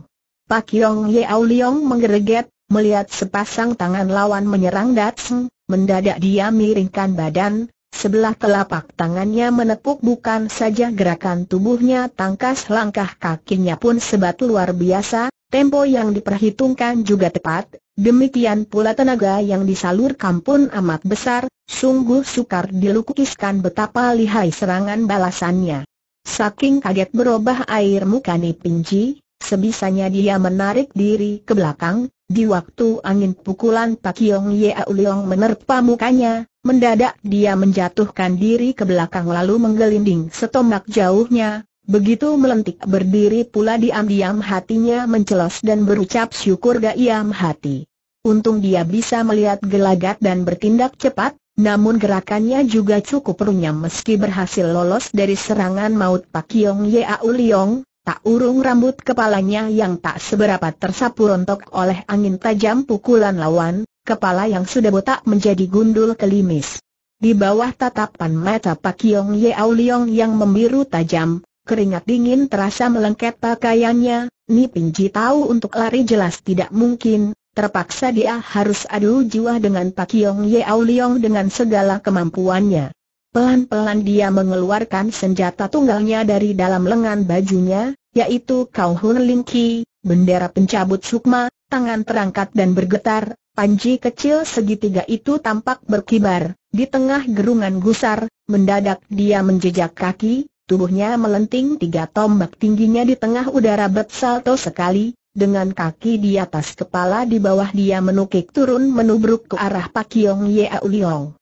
Yong Yeau Liong menggereget, Melihat sepasang tangan lawan menyerang Datsun, mendadak dia miringkan badan, sebelah telapak tangannya menepuk bukan saja gerakan tubuhnya tangkas langkah kakinya pun sebat luar biasa, tempo yang diperhitungkan juga tepat, demikian pula tenaga yang disalurkan pun amat besar, sungguh sukar dilukiskan betapa lihai serangan balasannya. Saking kaget berubah air muka Nipinji, sebisanya dia menarik diri ke belakang, di waktu angin pukulan Pak Yong Ye Leong menerpa mukanya, mendadak dia menjatuhkan diri ke belakang lalu menggelinding setomak jauhnya, begitu melentik berdiri pula diam-diam hatinya mencelos dan berucap syukur diam hati. Untung dia bisa melihat gelagat dan bertindak cepat, namun gerakannya juga cukup runyam meski berhasil lolos dari serangan maut Pak Yong Ye Leong, Tak urung rambut kepalanya yang tak seberapa tersapu rontok oleh angin tajam pukulan lawan, kepala yang sudah botak menjadi gundul kelimis. Di bawah tatapan mata Pak Yong Ye Leong yang membiru tajam, keringat dingin terasa melengket pakaiannya, Ni Ji tahu untuk lari jelas tidak mungkin, terpaksa dia harus adu jiwa dengan Pak Yong Ye Leong dengan segala kemampuannya. Pelan-pelan dia mengeluarkan senjata tunggalnya dari dalam lengan bajunya, yaitu Kau Hun Ling Ki, bendera pencabut sukma, tangan terangkat dan bergetar, panji kecil segitiga itu tampak berkibar, di tengah gerungan gusar, mendadak dia menjejak kaki, tubuhnya melenting tiga tombak tingginya di tengah udara bersalto sekali, dengan kaki di atas kepala di bawah dia menukik turun menubruk ke arah Pak Yong Ye Liong.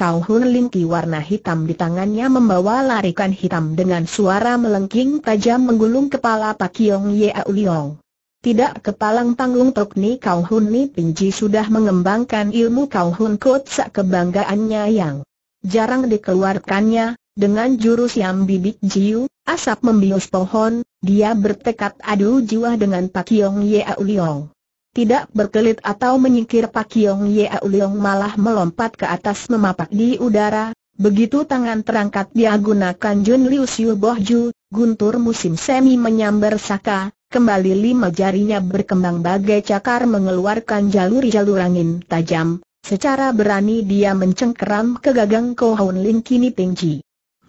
Kau Hun Lin Ki warna hitam di tangannya membawa larikan hitam dengan suara melengking tajam menggulung kepala Pak Yong Ye Auliong. Tidak kepalang tanggung Tok Ni Kau Hun Ni Pinji sudah mengembangkan ilmu Kau Hun sak kebanggaannya yang jarang dikeluarkannya, dengan jurus yang bibit jiu, asap membius pohon, dia bertekad adu jiwa dengan Pak Yong Ye Auliong. Tidak berkelit atau menyingkir Pak Yong Ye Uliong malah melompat ke atas memapak di udara, begitu tangan terangkat dia gunakan Jun Liu Siu Bohju, guntur musim semi menyambar saka, kembali lima jarinya berkembang bagai cakar mengeluarkan jalur-jalur angin tajam, secara berani dia mencengkeram ke gagang Kohon Ling Kini Pingji.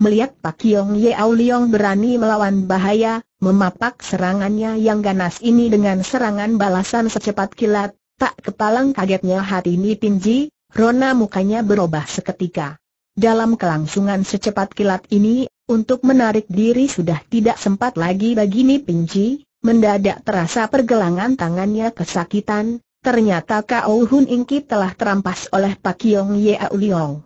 Melihat Pak Yong Yeau Liong berani melawan bahaya, memapak serangannya yang ganas ini dengan serangan balasan secepat kilat, tak kepalang kagetnya hati Ni Pinji, rona mukanya berubah seketika. Dalam kelangsungan secepat kilat ini, untuk menarik diri sudah tidak sempat lagi bagi Ni Pinji, mendadak terasa pergelangan tangannya kesakitan, ternyata Kao oh Hun Ingki telah terampas oleh Pak Yong Yeau Liong.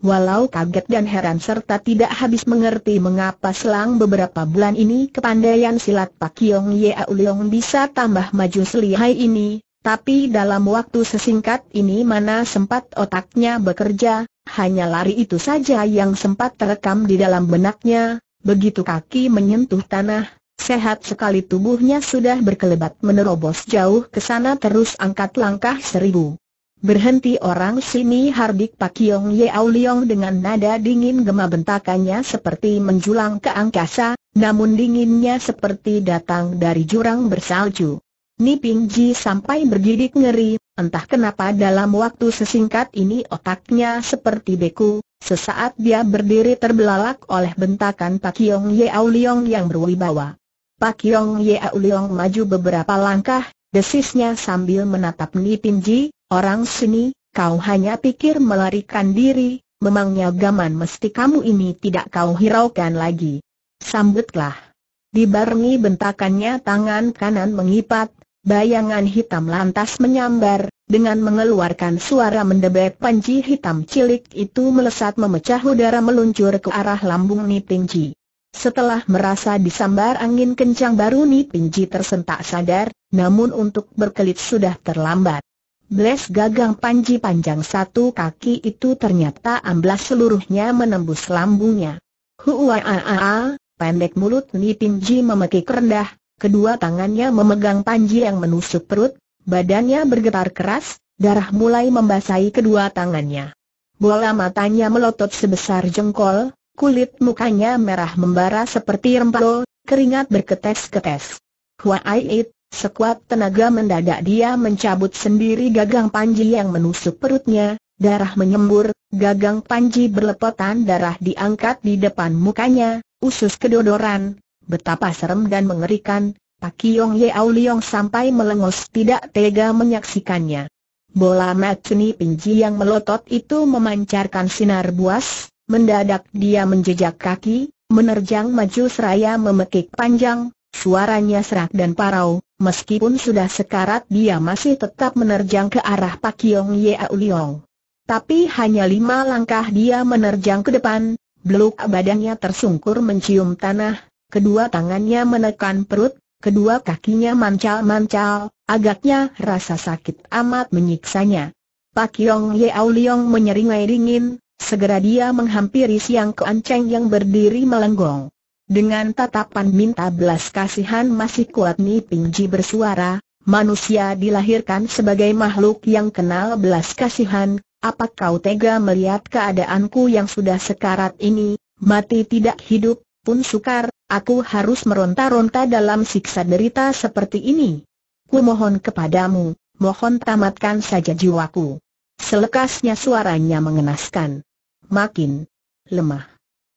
Walau kaget dan heran serta tidak habis mengerti mengapa selang beberapa bulan ini kepandaian silat Pak Yong Ye Leong bisa tambah maju selihai ini, tapi dalam waktu sesingkat ini mana sempat otaknya bekerja, hanya lari itu saja yang sempat terekam di dalam benaknya, begitu kaki menyentuh tanah, sehat sekali tubuhnya sudah berkelebat menerobos jauh ke sana terus angkat langkah seribu. Berhenti orang sini Hardik Pak Yong Au Leong dengan nada dingin gema bentakannya seperti menjulang ke angkasa, namun dinginnya seperti datang dari jurang bersalju. Niping Ji sampai bergidik ngeri, entah kenapa dalam waktu sesingkat ini otaknya seperti beku, sesaat dia berdiri terbelalak oleh bentakan Pak Yong Au Leong yang berwibawa. Pak Yong Au Leong maju beberapa langkah, desisnya sambil menatap Niping Ji, Orang sini, kau hanya pikir melarikan diri, memangnya gaman mesti kamu ini tidak kau hiraukan lagi. Sambutlah. Dibarengi bentakannya tangan kanan mengipat, bayangan hitam lantas menyambar, dengan mengeluarkan suara mendebek panci hitam cilik itu melesat memecah udara meluncur ke arah lambung Nipinji. Setelah merasa disambar angin kencang baru Nipinji tersentak sadar, namun untuk berkelit sudah terlambat. Bles gagang panji panjang satu kaki itu ternyata amblas seluruhnya menembus lambungnya. Huaaa, pendek mulut Ni memekik rendah, kedua tangannya memegang panji yang menusuk perut, badannya bergetar keras, darah mulai membasahi kedua tangannya. Bola matanya melotot sebesar jengkol, kulit mukanya merah membara seperti rempah, keringat berketes-ketes. Huaiit, Sekuat tenaga mendadak dia mencabut sendiri gagang panji yang menusuk perutnya, darah menyembur, gagang panji berlepotan darah diangkat di depan mukanya, usus kedodoran, betapa serem dan mengerikan, Pak Yong Yeau Liong sampai melengos tidak tega menyaksikannya. Bola macuni pinji yang melotot itu memancarkan sinar buas, mendadak dia menjejak kaki, menerjang maju seraya memekik panjang, suaranya serak dan parau, Meskipun sudah sekarat dia masih tetap menerjang ke arah Pak Kiong Au Liong. Tapi hanya lima langkah dia menerjang ke depan, beluk badannya tersungkur mencium tanah, kedua tangannya menekan perut, kedua kakinya mancal-mancal, agaknya rasa sakit amat menyiksanya. Pak Kiong Au Liong menyeringai dingin, segera dia menghampiri Siang Keanceng yang berdiri melenggong. Dengan tatapan minta belas kasihan masih kuat Ni Pingji bersuara, manusia dilahirkan sebagai makhluk yang kenal belas kasihan, apa kau tega melihat keadaanku yang sudah sekarat ini, mati tidak hidup, pun sukar, aku harus meronta-ronta dalam siksa derita seperti ini. Ku mohon kepadamu, mohon tamatkan saja jiwaku. Selekasnya suaranya mengenaskan. Makin lemah.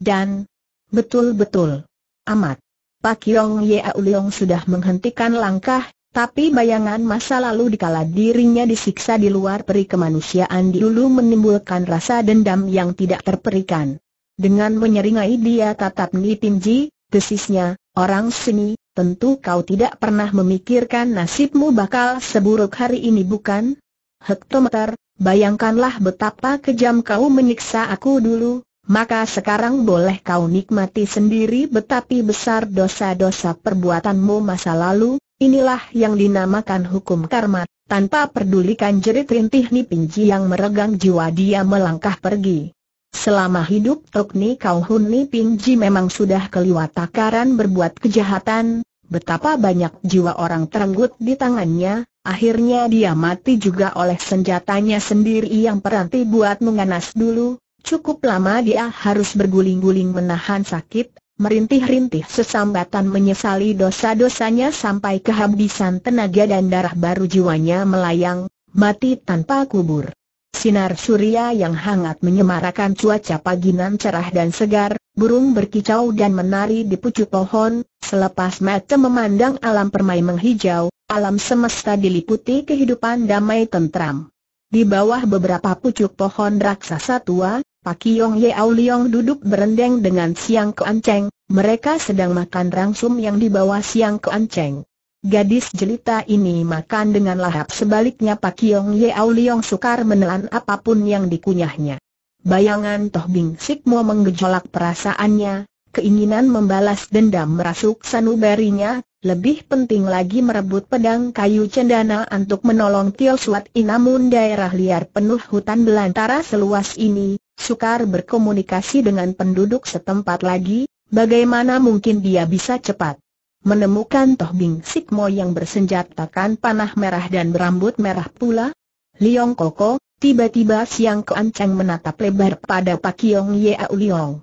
Dan, Betul-betul. Amat. Pak Yong Au Leong sudah menghentikan langkah, tapi bayangan masa lalu dikala dirinya disiksa di luar peri kemanusiaan dulu menimbulkan rasa dendam yang tidak terperikan. Dengan menyeringai dia tatap Nipim Ji, desisnya, orang sini, tentu kau tidak pernah memikirkan nasibmu bakal seburuk hari ini bukan? Hektometer, bayangkanlah betapa kejam kau menyiksa aku dulu, maka sekarang boleh kau nikmati sendiri betapa besar dosa-dosa perbuatanmu masa lalu, inilah yang dinamakan hukum karma, tanpa pedulikan jerit rintih Nipinji yang meregang jiwa dia melangkah pergi. Selama hidup Tokni Kau Hun Nipinji memang sudah keliwat takaran berbuat kejahatan, betapa banyak jiwa orang terenggut di tangannya, akhirnya dia mati juga oleh senjatanya sendiri yang peranti buat menganas dulu, Cukup lama dia harus berguling-guling menahan sakit, merintih-rintih sesambatan menyesali dosa-dosanya sampai kehabisan tenaga dan darah baru jiwanya melayang, mati tanpa kubur. Sinar surya yang hangat menyemarakan cuaca pagi nan cerah dan segar, burung berkicau dan menari di pucuk pohon, selepas mata memandang alam permai menghijau, alam semesta diliputi kehidupan damai tentram. Di bawah beberapa pucuk pohon raksasa tua, Pak Ye Yeau Liong duduk berendeng dengan Siang Ke Keanceng, mereka sedang makan rangsum yang dibawa Siang Ke Keanceng. Gadis jelita ini makan dengan lahap sebaliknya Pak Ye Yeau Liong sukar menelan apapun yang dikunyahnya. Bayangan Toh Bing Sikmo menggejolak perasaannya, keinginan membalas dendam merasuk sanubarinya, lebih penting lagi merebut pedang kayu cendana untuk menolong Tio Suat Inamun daerah liar penuh hutan belantara seluas ini, Sukar berkomunikasi dengan penduduk setempat lagi, bagaimana mungkin dia bisa cepat menemukan Toh Bing Sikmo yang bersenjatakan panah merah dan berambut merah pula? Liong Koko, tiba-tiba Siang Keancang menatap lebar pada Pak Yong Yeau Liong.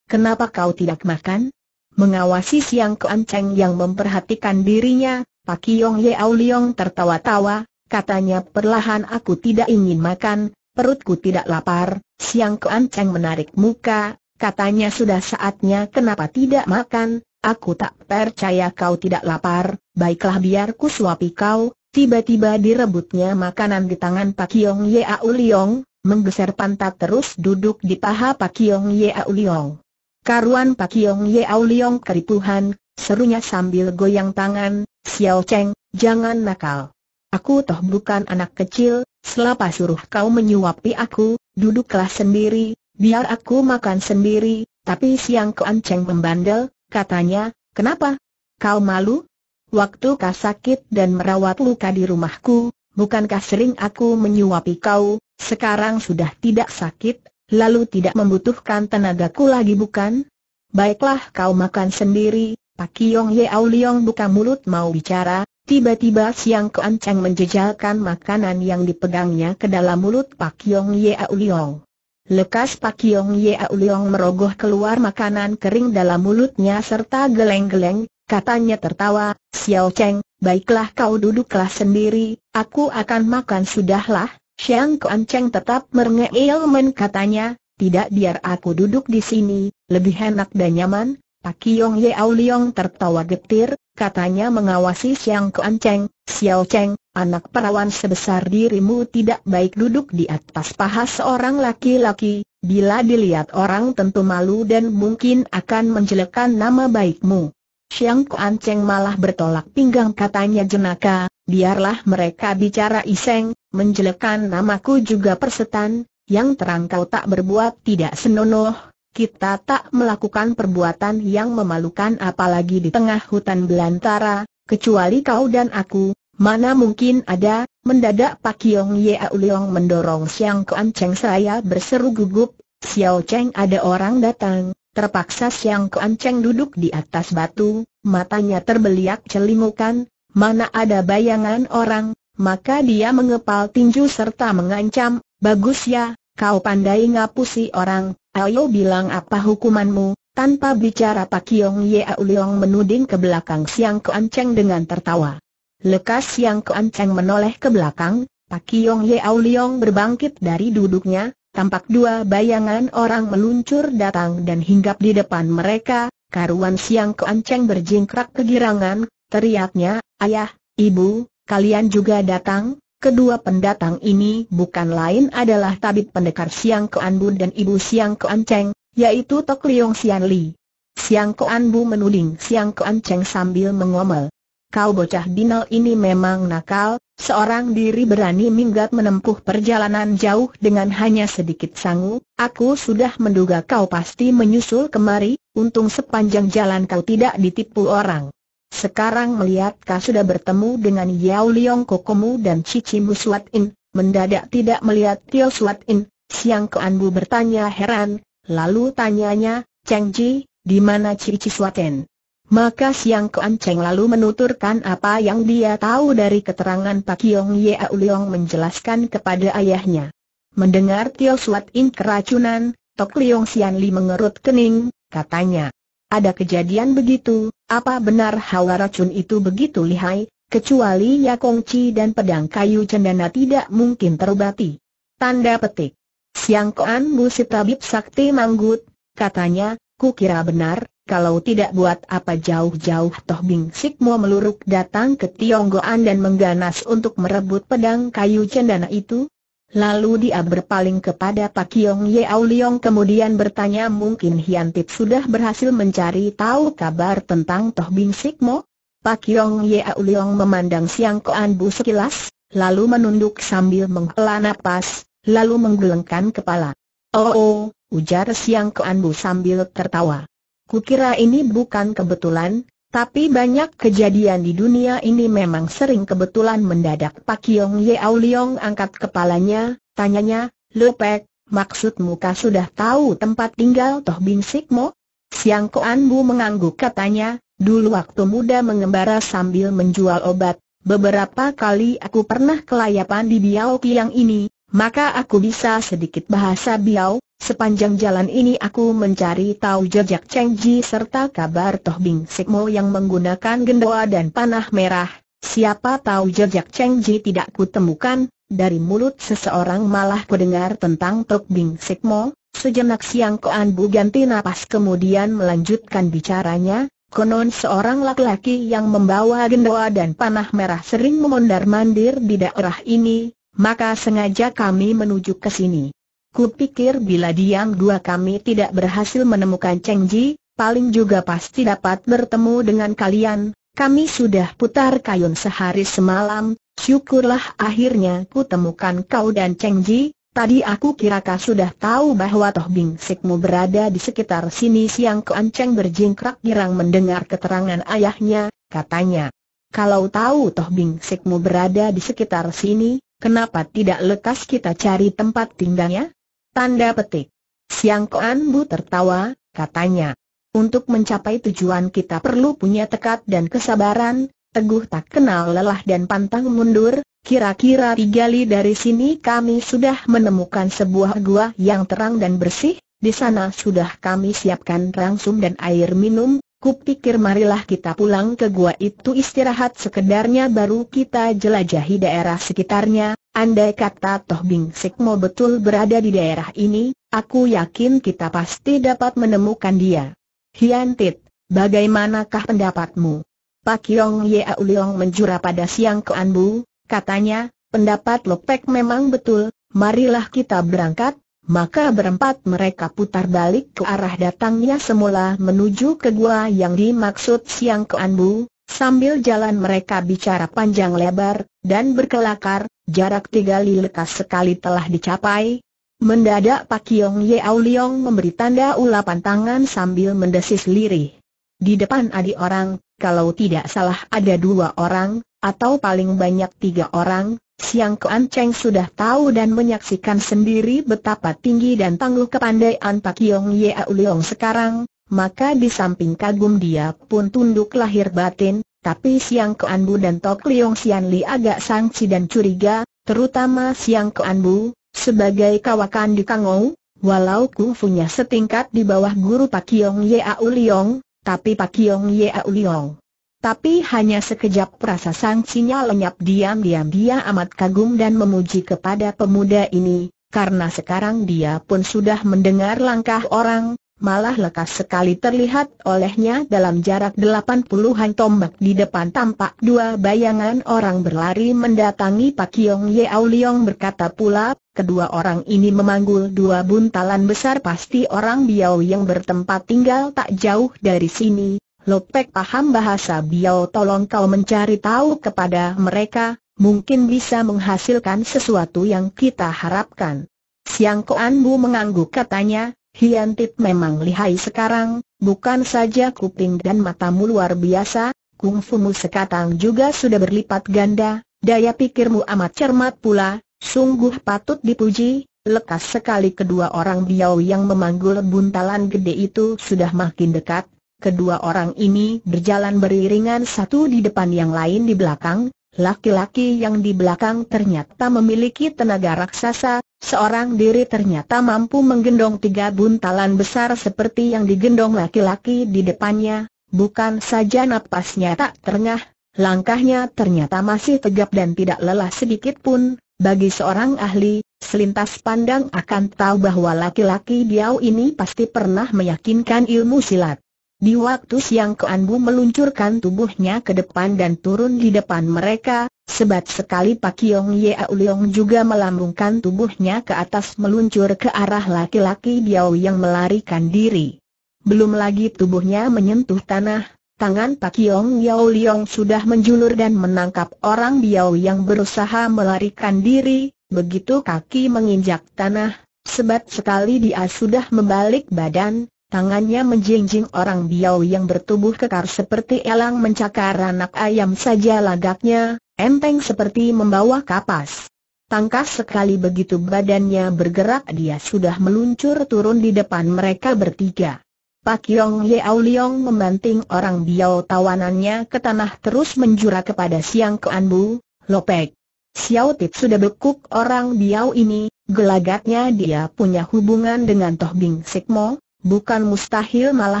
Kenapa kau tidak makan? Mengawasi Siang Keancang yang memperhatikan dirinya, Pak Yong Yeau Liong tertawa-tawa, katanya perlahan aku tidak ingin makan, perutku tidak lapar, Siang Kuan Cheng menarik muka, katanya sudah saatnya kenapa tidak makan, aku tak percaya kau tidak lapar, baiklah biar ku suapi kau, tiba-tiba direbutnya makanan di tangan Pak Yong Ye Liong, menggeser pantat terus duduk di paha Pak Yong Ye Liong. Karuan Pak Yong Ye Liong keripuhan, serunya sambil goyang tangan, Xiao Cheng, jangan nakal. Aku toh bukan anak kecil, selapa suruh kau menyuapi aku, duduklah sendiri, biar aku makan sendiri, tapi siang keanceng membandel, katanya, kenapa? Kau malu? Waktu kau sakit dan merawat luka di rumahku, bukankah sering aku menyuapi kau, sekarang sudah tidak sakit, lalu tidak membutuhkan tenagaku lagi bukan? Baiklah kau makan sendiri, Pak Yong Ye Au Liong buka mulut mau bicara, Tiba-tiba Siang Keancang menjejalkan makanan yang dipegangnya ke dalam mulut Pak Yong Ye Liong. Lekas Pak Yong Ye Liong merogoh keluar makanan kering dalam mulutnya serta geleng-geleng, katanya tertawa, Xiao Cheng, baiklah kau duduklah sendiri, aku akan makan sudahlah. Siang Keancang tetap merengek men katanya, tidak biar aku duduk di sini, lebih enak dan nyaman, Pak Yong Ye Liong tertawa getir, katanya mengawasi Siang Kuan Cheng, Xiao Cheng, anak perawan sebesar dirimu tidak baik duduk di atas paha seorang laki-laki, bila dilihat orang tentu malu dan mungkin akan menjelekan nama baikmu. Siang Kuan Cheng malah bertolak pinggang katanya jenaka, biarlah mereka bicara iseng, menjelekan namaku juga persetan, yang terang kau tak berbuat tidak senonoh, kita tak melakukan perbuatan yang memalukan apalagi di tengah hutan belantara, kecuali kau dan aku, mana mungkin ada, mendadak Pak Yong Yao Leong mendorong Siang Kuan Cheng saya berseru gugup, Xiao Cheng ada orang datang, terpaksa Siang Kuan Cheng duduk di atas batu, matanya terbeliak celingukan. mana ada bayangan orang, maka dia mengepal tinju serta mengancam, bagus ya, kau pandai ngapusi orang, Ayo bilang apa hukumanmu, tanpa bicara Pak Kiong Ye Leong menuding ke belakang Siang Keanceng dengan tertawa. Lekas Siang Keanceng menoleh ke belakang, Pak Kiong Ye Leong berbangkit dari duduknya, tampak dua bayangan orang meluncur datang dan hinggap di depan mereka, karuan Siang Keanceng berjingkrak kegirangan, teriaknya, Ayah, Ibu, kalian juga datang? Kedua pendatang ini bukan lain adalah tabib pendekar Siang Kean dan ibu Siang Keanceng, Cheng, yaitu Tok Liong Sian Li. Siang Keanbu Bu menuding Siang Keanceng Cheng sambil mengomel. Kau bocah dinal ini memang nakal, seorang diri berani minggat menempuh perjalanan jauh dengan hanya sedikit sangu, aku sudah menduga kau pasti menyusul kemari, untung sepanjang jalan kau tidak ditipu orang. Sekarang melihat kau sudah bertemu dengan Yao Liong Kokomu dan Cici Muswat In, mendadak tidak melihat Tio Suat In, Siang Keanbu bertanya heran, lalu tanyanya, Cheng Ji, di mana Cici Suat In? Maka Siang Kean Cheng lalu menuturkan apa yang dia tahu dari keterangan Pak Yong Yao Liong menjelaskan kepada ayahnya. Mendengar Tio Suat In keracunan, Tok Liong Sian Li mengerut kening, katanya, ada kejadian begitu, apa benar hawa racun itu begitu lihai, kecuali Yakongci dan pedang kayu cendana tidak mungkin terobati. Tanda petik. Siang Koan Bu sitabib tabib sakti manggut, katanya, ku kira benar, kalau tidak buat apa jauh-jauh Toh Bing Sikmo meluruk datang ke Tionggoan dan mengganas untuk merebut pedang kayu cendana itu, Lalu dia berpaling kepada Pak Kiong Ye Liong kemudian bertanya mungkin Hian Tip sudah berhasil mencari tahu kabar tentang Toh Bing Sik Mo? Pak Kiong Ye Liong memandang Siang Koan Bu sekilas, lalu menunduk sambil menghela napas, lalu menggelengkan kepala. Oh, oh ujar Siang Koan Bu sambil tertawa. Kukira ini bukan kebetulan, tapi banyak kejadian di dunia ini memang sering kebetulan mendadak Pak Yong Ye Leong angkat kepalanya, tanyanya, Lepek, maksudmu kah sudah tahu tempat tinggal Toh Bin Sikmo? Siang Koan Bu mengangguk katanya, dulu waktu muda mengembara sambil menjual obat, beberapa kali aku pernah kelayapan di Biao Kiang ini, maka aku bisa sedikit bahasa Biao, Sepanjang jalan ini aku mencari tahu jejak Cheng Ji serta kabar Toh Bing Mo yang menggunakan gendoa dan panah merah. Siapa tahu jejak Cheng Ji tidak kutemukan, dari mulut seseorang malah kudengar tentang Toh Bing Mo. Sejenak siang Koan Bu ganti napas kemudian melanjutkan bicaranya, konon seorang laki-laki yang membawa gendoa dan panah merah sering memondar-mandir di daerah ini, maka sengaja kami menuju ke sini. Kupikir bila diam gua kami tidak berhasil menemukan Cheng Ji, paling juga pasti dapat bertemu dengan kalian. Kami sudah putar kayun sehari semalam, syukurlah akhirnya ku temukan kau dan Cheng Ji. Tadi aku kira kau sudah tahu bahwa toh bingsikmu berada di sekitar sini siang ke Anceng berjingkrak girang mendengar keterangan ayahnya, katanya. Kalau tahu toh bingsikmu berada di sekitar sini, Kenapa tidak lekas kita cari tempat tinggalnya? Tanda petik. Siang Koan Bu tertawa, katanya. Untuk mencapai tujuan kita perlu punya tekad dan kesabaran, teguh tak kenal lelah dan pantang mundur, kira-kira tiga li dari sini kami sudah menemukan sebuah gua yang terang dan bersih, di sana sudah kami siapkan rangsum dan air minum, Kupikir marilah kita pulang ke gua itu istirahat sekedarnya baru kita jelajahi daerah sekitarnya, andai kata Toh Bing Sikmo betul berada di daerah ini, aku yakin kita pasti dapat menemukan dia. Hian Tit, bagaimanakah pendapatmu? Pak Yong Ye Uliong menjura pada siang ke Anbu, katanya, pendapat Lopek memang betul, marilah kita berangkat, maka berempat mereka putar balik ke arah datangnya semula menuju ke gua yang dimaksud Siang ke Keanbu, sambil jalan mereka bicara panjang lebar, dan berkelakar, jarak tiga li lekas sekali telah dicapai. Mendadak Pak Yong Au Liong memberi tanda ulapan tangan sambil mendesis lirih. Di depan ada orang, kalau tidak salah ada dua orang, atau paling banyak tiga orang, Siang Kuan Cheng sudah tahu dan menyaksikan sendiri betapa tinggi dan tangguh kepandaian Pak Yong Ye Auliong sekarang, maka di samping kagum dia pun tunduk lahir batin, tapi Siang Kuan Bu dan Tok Leong Sian Li agak sangsi dan curiga, terutama Siang Kuan Bu, sebagai kawakan di Kangou, walau kungfunya setingkat di bawah guru Pak Yong Ye Auliong, tapi Pak Yong Ye Auliong. Tapi hanya sekejap rasa sangsinya lenyap diam-diam dia amat kagum dan memuji kepada pemuda ini, karena sekarang dia pun sudah mendengar langkah orang, malah lekas sekali terlihat olehnya dalam jarak delapan puluhan tombak di depan tampak dua bayangan orang berlari mendatangi Pak Yong Ye Leong berkata pula, kedua orang ini memanggul dua buntalan besar pasti orang Biao yang bertempat tinggal tak jauh dari sini, Lopek paham bahasa Biao tolong kau mencari tahu kepada mereka, mungkin bisa menghasilkan sesuatu yang kita harapkan. Siang Koan Bu mengangguk katanya, Hian Tit memang lihai sekarang, bukan saja kuping dan matamu luar biasa, kungfumu sekatang juga sudah berlipat ganda, daya pikirmu amat cermat pula, sungguh patut dipuji, lekas sekali kedua orang Biau yang memanggul buntalan gede itu sudah makin dekat, Kedua orang ini berjalan beriringan satu di depan yang lain di belakang, laki-laki yang di belakang ternyata memiliki tenaga raksasa, seorang diri ternyata mampu menggendong tiga buntalan besar seperti yang digendong laki-laki di depannya, bukan saja napasnya tak terengah, langkahnya ternyata masih tegap dan tidak lelah sedikit pun, bagi seorang ahli, selintas pandang akan tahu bahwa laki-laki diau ini pasti pernah meyakinkan ilmu silat. Di waktu siang Keanbu meluncurkan tubuhnya ke depan dan turun di depan mereka, sebat sekali Pak Yong Yau Leong juga melambungkan tubuhnya ke atas meluncur ke arah laki-laki Biao yang melarikan diri. Belum lagi tubuhnya menyentuh tanah, tangan Pak Yong Yau Leong sudah menjulur dan menangkap orang Biao yang berusaha melarikan diri, begitu kaki menginjak tanah, sebat sekali dia sudah membalik badan, Tangannya menjinjing orang biau yang bertubuh kekar seperti elang mencakar anak ayam saja lagaknya, enteng seperti membawa kapas. Tangkas sekali begitu badannya bergerak dia sudah meluncur turun di depan mereka bertiga. Pak Yong Yeau Leong membanting orang biau tawanannya ke tanah terus menjura kepada Siang Ke Keanbu, Lopek. Xiao Tip sudah bekuk orang biau ini, gelagatnya dia punya hubungan dengan Toh Bing Sikmo, Bukan mustahil malah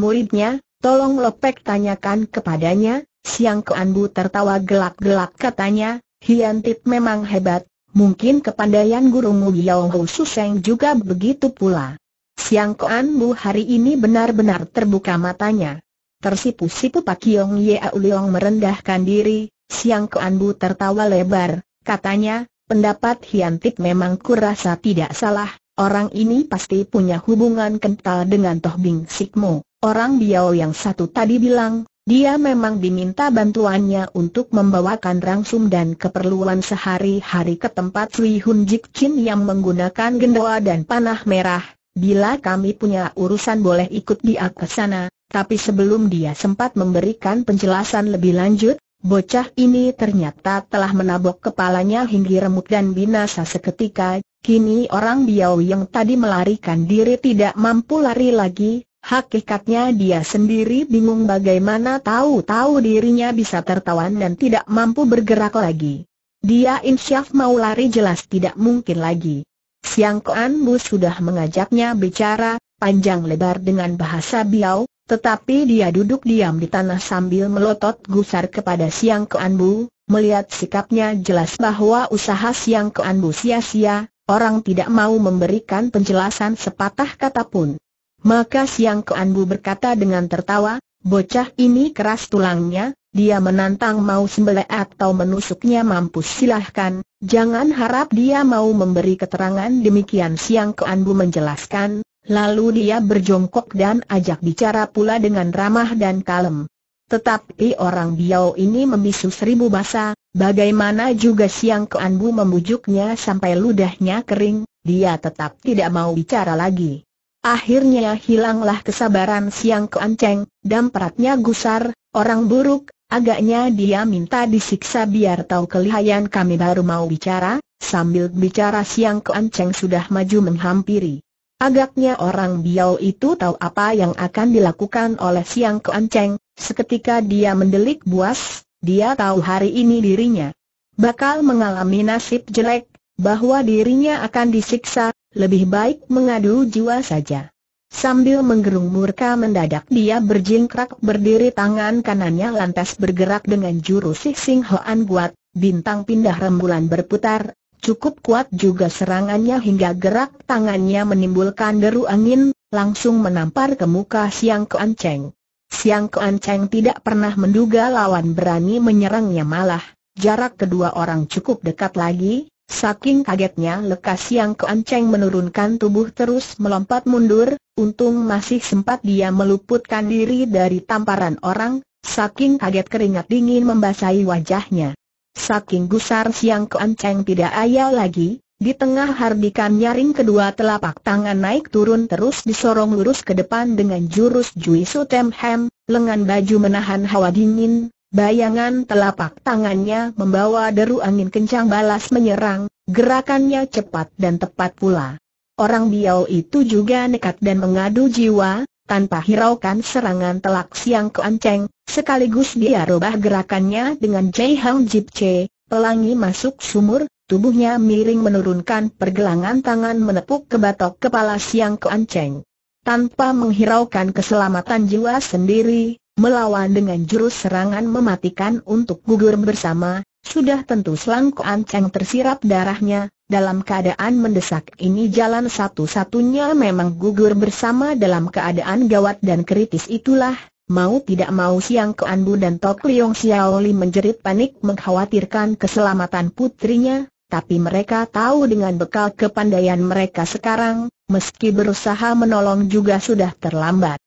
muridnya, tolong Lopek tanyakan kepadanya, Siang Keanbu tertawa gelap-gelap katanya, Hiantip memang hebat, mungkin kepandaian gurumu Yao Hu Suseng juga begitu pula. Siang Keanbu hari ini benar-benar terbuka matanya. Tersipu-sipu Pak Yong Ye Leong merendahkan diri, Siang Keanbu tertawa lebar, katanya, pendapat Hiantip memang kurasa tidak salah, Orang ini pasti punya hubungan kental dengan Toh Bing Sikmo. Orang Biao yang satu tadi bilang, dia memang diminta bantuannya untuk membawakan rangsum dan keperluan sehari-hari ke tempat Sui Hun Jik Chin yang menggunakan gendawa dan panah merah. Bila kami punya urusan boleh ikut dia ke sana, tapi sebelum dia sempat memberikan penjelasan lebih lanjut, Bocah ini ternyata telah menabok kepalanya hingga remuk dan binasa seketika, kini orang biau yang tadi melarikan diri tidak mampu lari lagi, hakikatnya dia sendiri bingung bagaimana tahu-tahu dirinya bisa tertawan dan tidak mampu bergerak lagi. Dia insyaf mau lari jelas tidak mungkin lagi. Siang Koan Bu sudah mengajaknya bicara, panjang lebar dengan bahasa biau, tetapi dia duduk diam di tanah sambil melotot gusar kepada Siang Keanbu, melihat sikapnya jelas bahwa usaha Siang Keanbu sia-sia, orang tidak mau memberikan penjelasan sepatah kata pun. Maka Siang Keanbu berkata dengan tertawa, bocah ini keras tulangnya, dia menantang mau sembelih atau menusuknya mampus silahkan, jangan harap dia mau memberi keterangan demikian Siang Keanbu menjelaskan, Lalu dia berjongkok dan ajak bicara pula dengan ramah dan kalem. Tetapi orang Biao ini membisu seribu basa, bagaimana juga Siang Keanbu membujuknya sampai ludahnya kering, dia tetap tidak mau bicara lagi. Akhirnya hilanglah kesabaran Siang Keanceng, peratnya gusar, orang buruk, agaknya dia minta disiksa biar tahu kelihayan kami baru mau bicara, sambil bicara Siang Keanceng sudah maju menghampiri. Agaknya orang Biao itu tahu apa yang akan dilakukan oleh Siang Keanceng, seketika dia mendelik buas, dia tahu hari ini dirinya bakal mengalami nasib jelek, bahwa dirinya akan disiksa, lebih baik mengadu jiwa saja. Sambil menggerung murka mendadak dia berjingkrak berdiri tangan kanannya lantas bergerak dengan jurus Sing Hoan guat, bintang pindah rembulan berputar, Cukup kuat juga serangannya hingga gerak tangannya menimbulkan deru angin, langsung menampar ke muka Siang Keanceng. Siang Keanceng tidak pernah menduga lawan berani menyerangnya malah, jarak kedua orang cukup dekat lagi, saking kagetnya lekas Siang Keanceng menurunkan tubuh terus melompat mundur, untung masih sempat dia meluputkan diri dari tamparan orang, saking kaget keringat dingin membasahi wajahnya. Saking gusar siang keanceng tidak ayal lagi, di tengah hardikan nyaring kedua telapak tangan naik turun terus disorong lurus ke depan dengan jurus Jui temhem, lengan baju menahan hawa dingin, bayangan telapak tangannya membawa deru angin kencang balas menyerang, gerakannya cepat dan tepat pula. Orang biau itu juga nekat dan mengadu jiwa, tanpa hiraukan serangan telak siang keanceng, sekaligus dia rubah gerakannya dengan Jai Hang Jip Che, pelangi masuk sumur, tubuhnya miring menurunkan pergelangan tangan menepuk ke batok kepala siang keanceng. Tanpa menghiraukan keselamatan jiwa sendiri, melawan dengan jurus serangan mematikan untuk gugur bersama, sudah tentu selang keanceng tersirap darahnya, dalam keadaan mendesak ini jalan satu-satunya memang gugur bersama dalam keadaan gawat dan kritis itulah, mau tidak mau Siang Keanbu dan Tok Liong Xiaoli menjerit panik mengkhawatirkan keselamatan putrinya, tapi mereka tahu dengan bekal kepandaian mereka sekarang, meski berusaha menolong juga sudah terlambat.